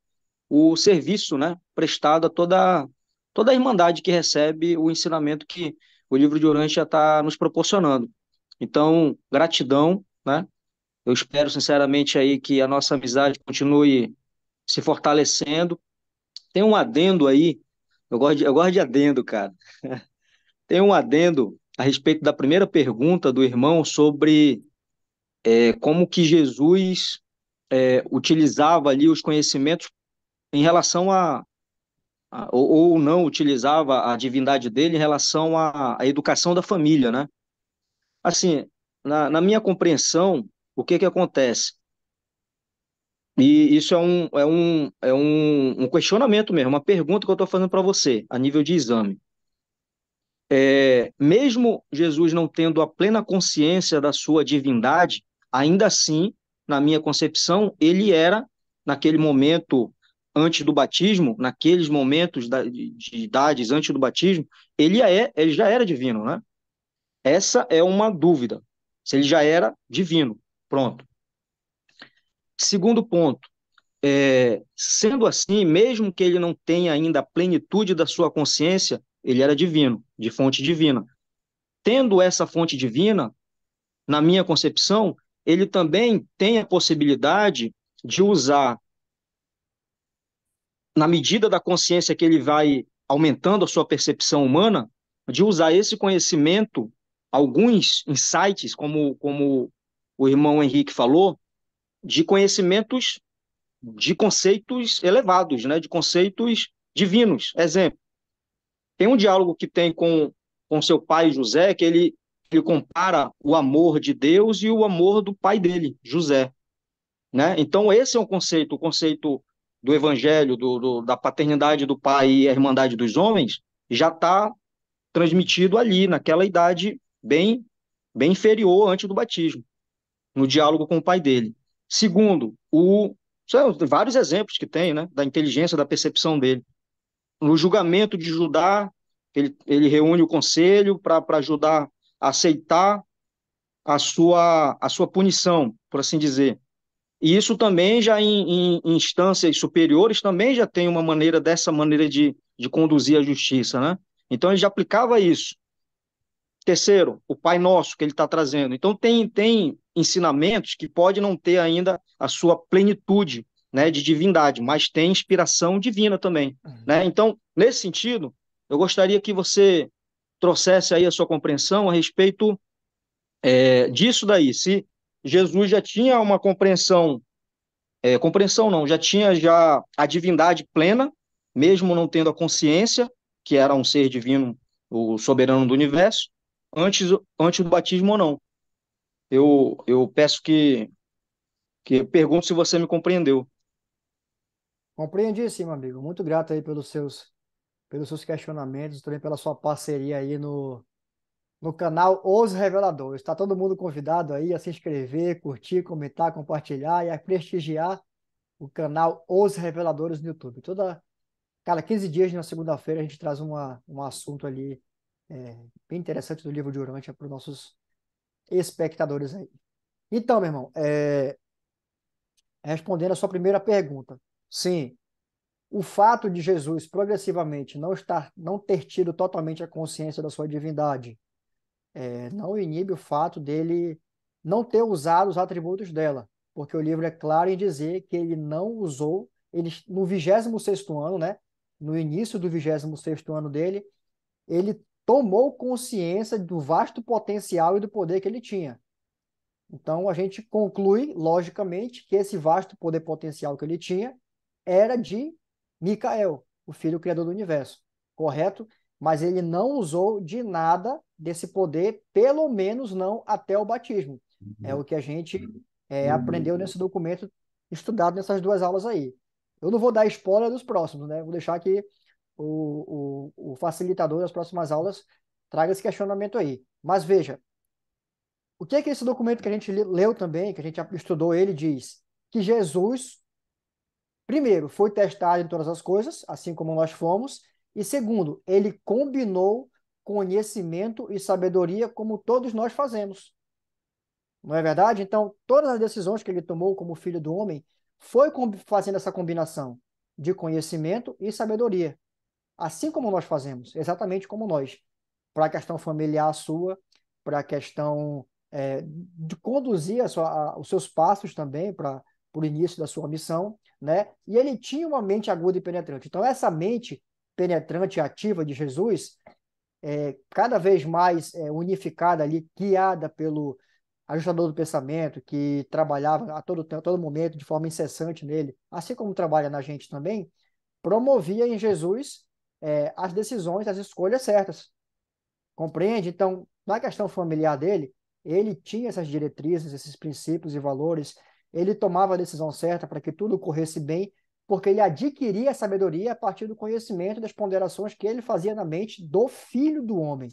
o serviço né, prestado a toda, toda a Irmandade que recebe o ensinamento que o livro de Orantia está nos proporcionando. Então, gratidão, né? Eu espero sinceramente aí que a nossa amizade continue se fortalecendo. Tem um adendo aí eu gosto de, eu gosto de adendo, cara. Tem um adendo a respeito da primeira pergunta do irmão sobre é, como que Jesus é, utilizava ali os conhecimentos em relação a, a ou, ou, não utilizava a divindade dele em relação à, à educação da família, né? Assim, na, na minha compreensão, o que que acontece? E isso é um, é um, é um, um questionamento mesmo, uma pergunta que eu estou fazendo para você, a nível de exame. É, mesmo Jesus não tendo a plena consciência da sua divindade, ainda assim, na minha concepção, ele era, naquele momento antes do batismo, naqueles momentos de idades antes do batismo, ele, é, ele já era divino, né? Essa é uma dúvida. Se ele já era divino, pronto. Segundo ponto, é, sendo assim, mesmo que ele não tenha ainda a plenitude da sua consciência, ele era divino, de fonte divina. Tendo essa fonte divina, na minha concepção, ele também tem a possibilidade de usar, na medida da consciência que ele vai aumentando a sua percepção humana, de usar esse conhecimento, alguns insights, como, como o irmão Henrique falou, de conhecimentos, de conceitos elevados, né? de conceitos divinos. Exemplo, tem um diálogo que tem com, com seu pai José, que ele, ele compara o amor de Deus e o amor do pai dele, José. Né? Então, esse é um conceito, o conceito do evangelho, do, do, da paternidade do pai e a irmandade dos homens, já está transmitido ali, naquela idade bem, bem inferior antes do batismo, no diálogo com o pai dele. Segundo, o, vários exemplos que tem, né, da inteligência, da percepção dele. No julgamento de Judá, ele, ele reúne o conselho para Judá aceitar a sua, a sua punição, por assim dizer. E isso também já em, em, instâncias superiores também já tem uma maneira dessa maneira de, de conduzir a justiça, né? Então ele já aplicava isso. Terceiro, o Pai Nosso que ele está trazendo. Então tem tem ensinamentos que pode não ter ainda a sua plenitude né, de divindade, mas tem inspiração divina também. Uhum. Né? Então, nesse sentido, eu gostaria que você trouxesse aí a sua compreensão a respeito é, disso daí. Se Jesus já tinha uma compreensão, é, compreensão não, já tinha já a divindade plena, mesmo não tendo a consciência, que era um ser divino, o soberano do universo, antes, antes do batismo ou não eu, eu peço que, que pergunto se você me compreendeu. Compreendi sim, meu amigo. Muito grato aí pelos seus, pelos seus questionamentos, também pela sua parceria aí no, no canal Os Reveladores. Está todo mundo convidado aí a se inscrever, curtir, comentar, compartilhar e a prestigiar o canal Os Reveladores no YouTube. Toda, cada 15 dias, na segunda-feira, a gente traz uma, um assunto ali é, bem interessante do livro de Urântia para os nossos espectadores aí. Então, meu irmão, é... respondendo a sua primeira pergunta, sim, o fato de Jesus progressivamente não estar, não ter tido totalmente a consciência da sua divindade, é, não inibe o fato dele não ter usado os atributos dela, porque o livro é claro em dizer que ele não usou, ele no 26 ano, né, no início do 26 ano dele, ele tomou consciência do vasto potencial e do poder que ele tinha. Então a gente conclui, logicamente, que esse vasto poder potencial que ele tinha era de Micael, o filho criador do universo, correto? Mas ele não usou de nada desse poder, pelo menos não até o batismo. Uhum. É o que a gente é, uhum. aprendeu nesse documento estudado nessas duas aulas aí. Eu não vou dar spoiler dos próximos, né? Vou deixar que o, o, o facilitador das próximas aulas traga esse questionamento aí. Mas veja, o que é que esse documento que a gente leu também, que a gente estudou, ele diz que Jesus, primeiro, foi testado em todas as coisas, assim como nós fomos, e segundo, ele combinou conhecimento e sabedoria como todos nós fazemos. Não é verdade? Então, todas as decisões que ele tomou como filho do homem foi fazendo essa combinação de conhecimento e sabedoria assim como nós fazemos, exatamente como nós, para a questão familiar sua, para a questão é, de conduzir a sua, a, os seus passos também para o início da sua missão, né? E ele tinha uma mente aguda e penetrante. Então, essa mente penetrante e ativa de Jesus, é, cada vez mais é, unificada ali, guiada pelo ajustador do pensamento, que trabalhava a todo, a todo momento, de forma incessante nele, assim como trabalha na gente também, promovia em Jesus é, as decisões, as escolhas certas. Compreende? Então, na questão familiar dele, ele tinha essas diretrizes, esses princípios e valores, ele tomava a decisão certa para que tudo corresse bem, porque ele adquiria a sabedoria a partir do conhecimento das ponderações que ele fazia na mente do filho do homem.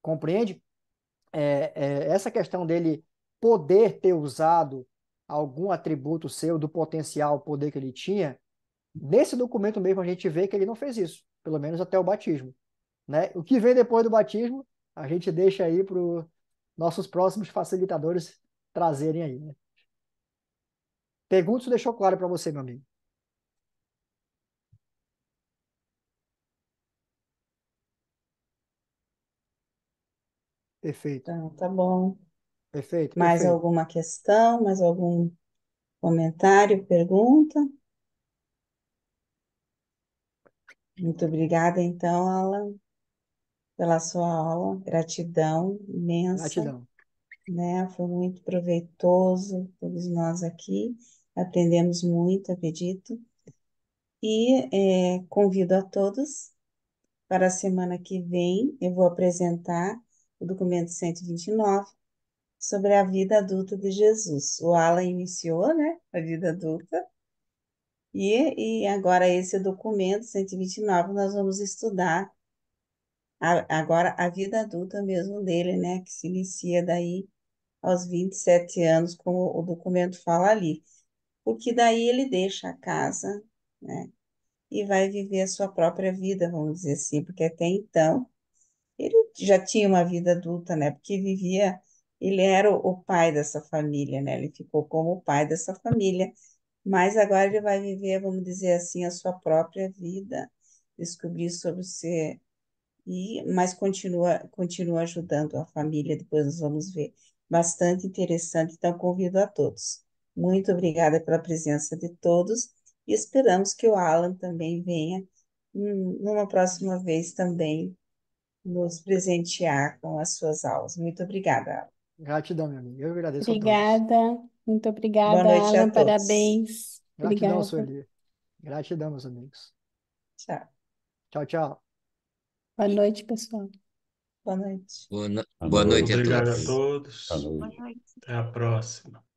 Compreende? É, é, essa questão dele poder ter usado algum atributo seu, do potencial poder que ele tinha, Nesse documento mesmo a gente vê que ele não fez isso, pelo menos até o batismo. Né? O que vem depois do batismo, a gente deixa aí para os nossos próximos facilitadores trazerem aí. Né? Pergunta se deixou claro para você, meu amigo. Perfeito. Então, tá bom. Perfeito, perfeito. Mais alguma questão, mais algum comentário, pergunta? Muito obrigada, então, Alan, pela sua aula. Gratidão imensa, Gratidão. né? Foi muito proveitoso, todos nós aqui. Aprendemos muito, acredito. E é, convido a todos para a semana que vem, eu vou apresentar o documento 129 sobre a vida adulta de Jesus. O Alan iniciou, né, a vida adulta. E, e agora esse documento 129 nós vamos estudar a, agora a vida adulta mesmo dele, né, que se inicia daí aos 27 anos, como o documento fala ali. Porque daí ele deixa a casa, né, e vai viver a sua própria vida, vamos dizer assim, porque até então ele já tinha uma vida adulta, né, porque vivia, ele era o, o pai dessa família, né, ele ficou como o pai dessa família mas agora ele vai viver, vamos dizer assim, a sua própria vida, descobrir sobre você e mas continua continua ajudando a família, depois nós vamos ver. Bastante interessante, então convido a todos. Muito obrigada pela presença de todos e esperamos que o Alan também venha hum, numa próxima vez também nos presentear com as suas aulas. Muito obrigada, Alan. Gratidão, meu amigo. Eu agradeço. Obrigada. Muito Boa obrigada, noite a Alan. todos. Parabéns. Gratidão, Obrigada. Sueli. Gratidão, meus amigos. Tchau. Tchau, tchau. Boa noite, pessoal. Boa noite. Boa, no- boa noite a Obrigado a todos. todos. Até a próxima.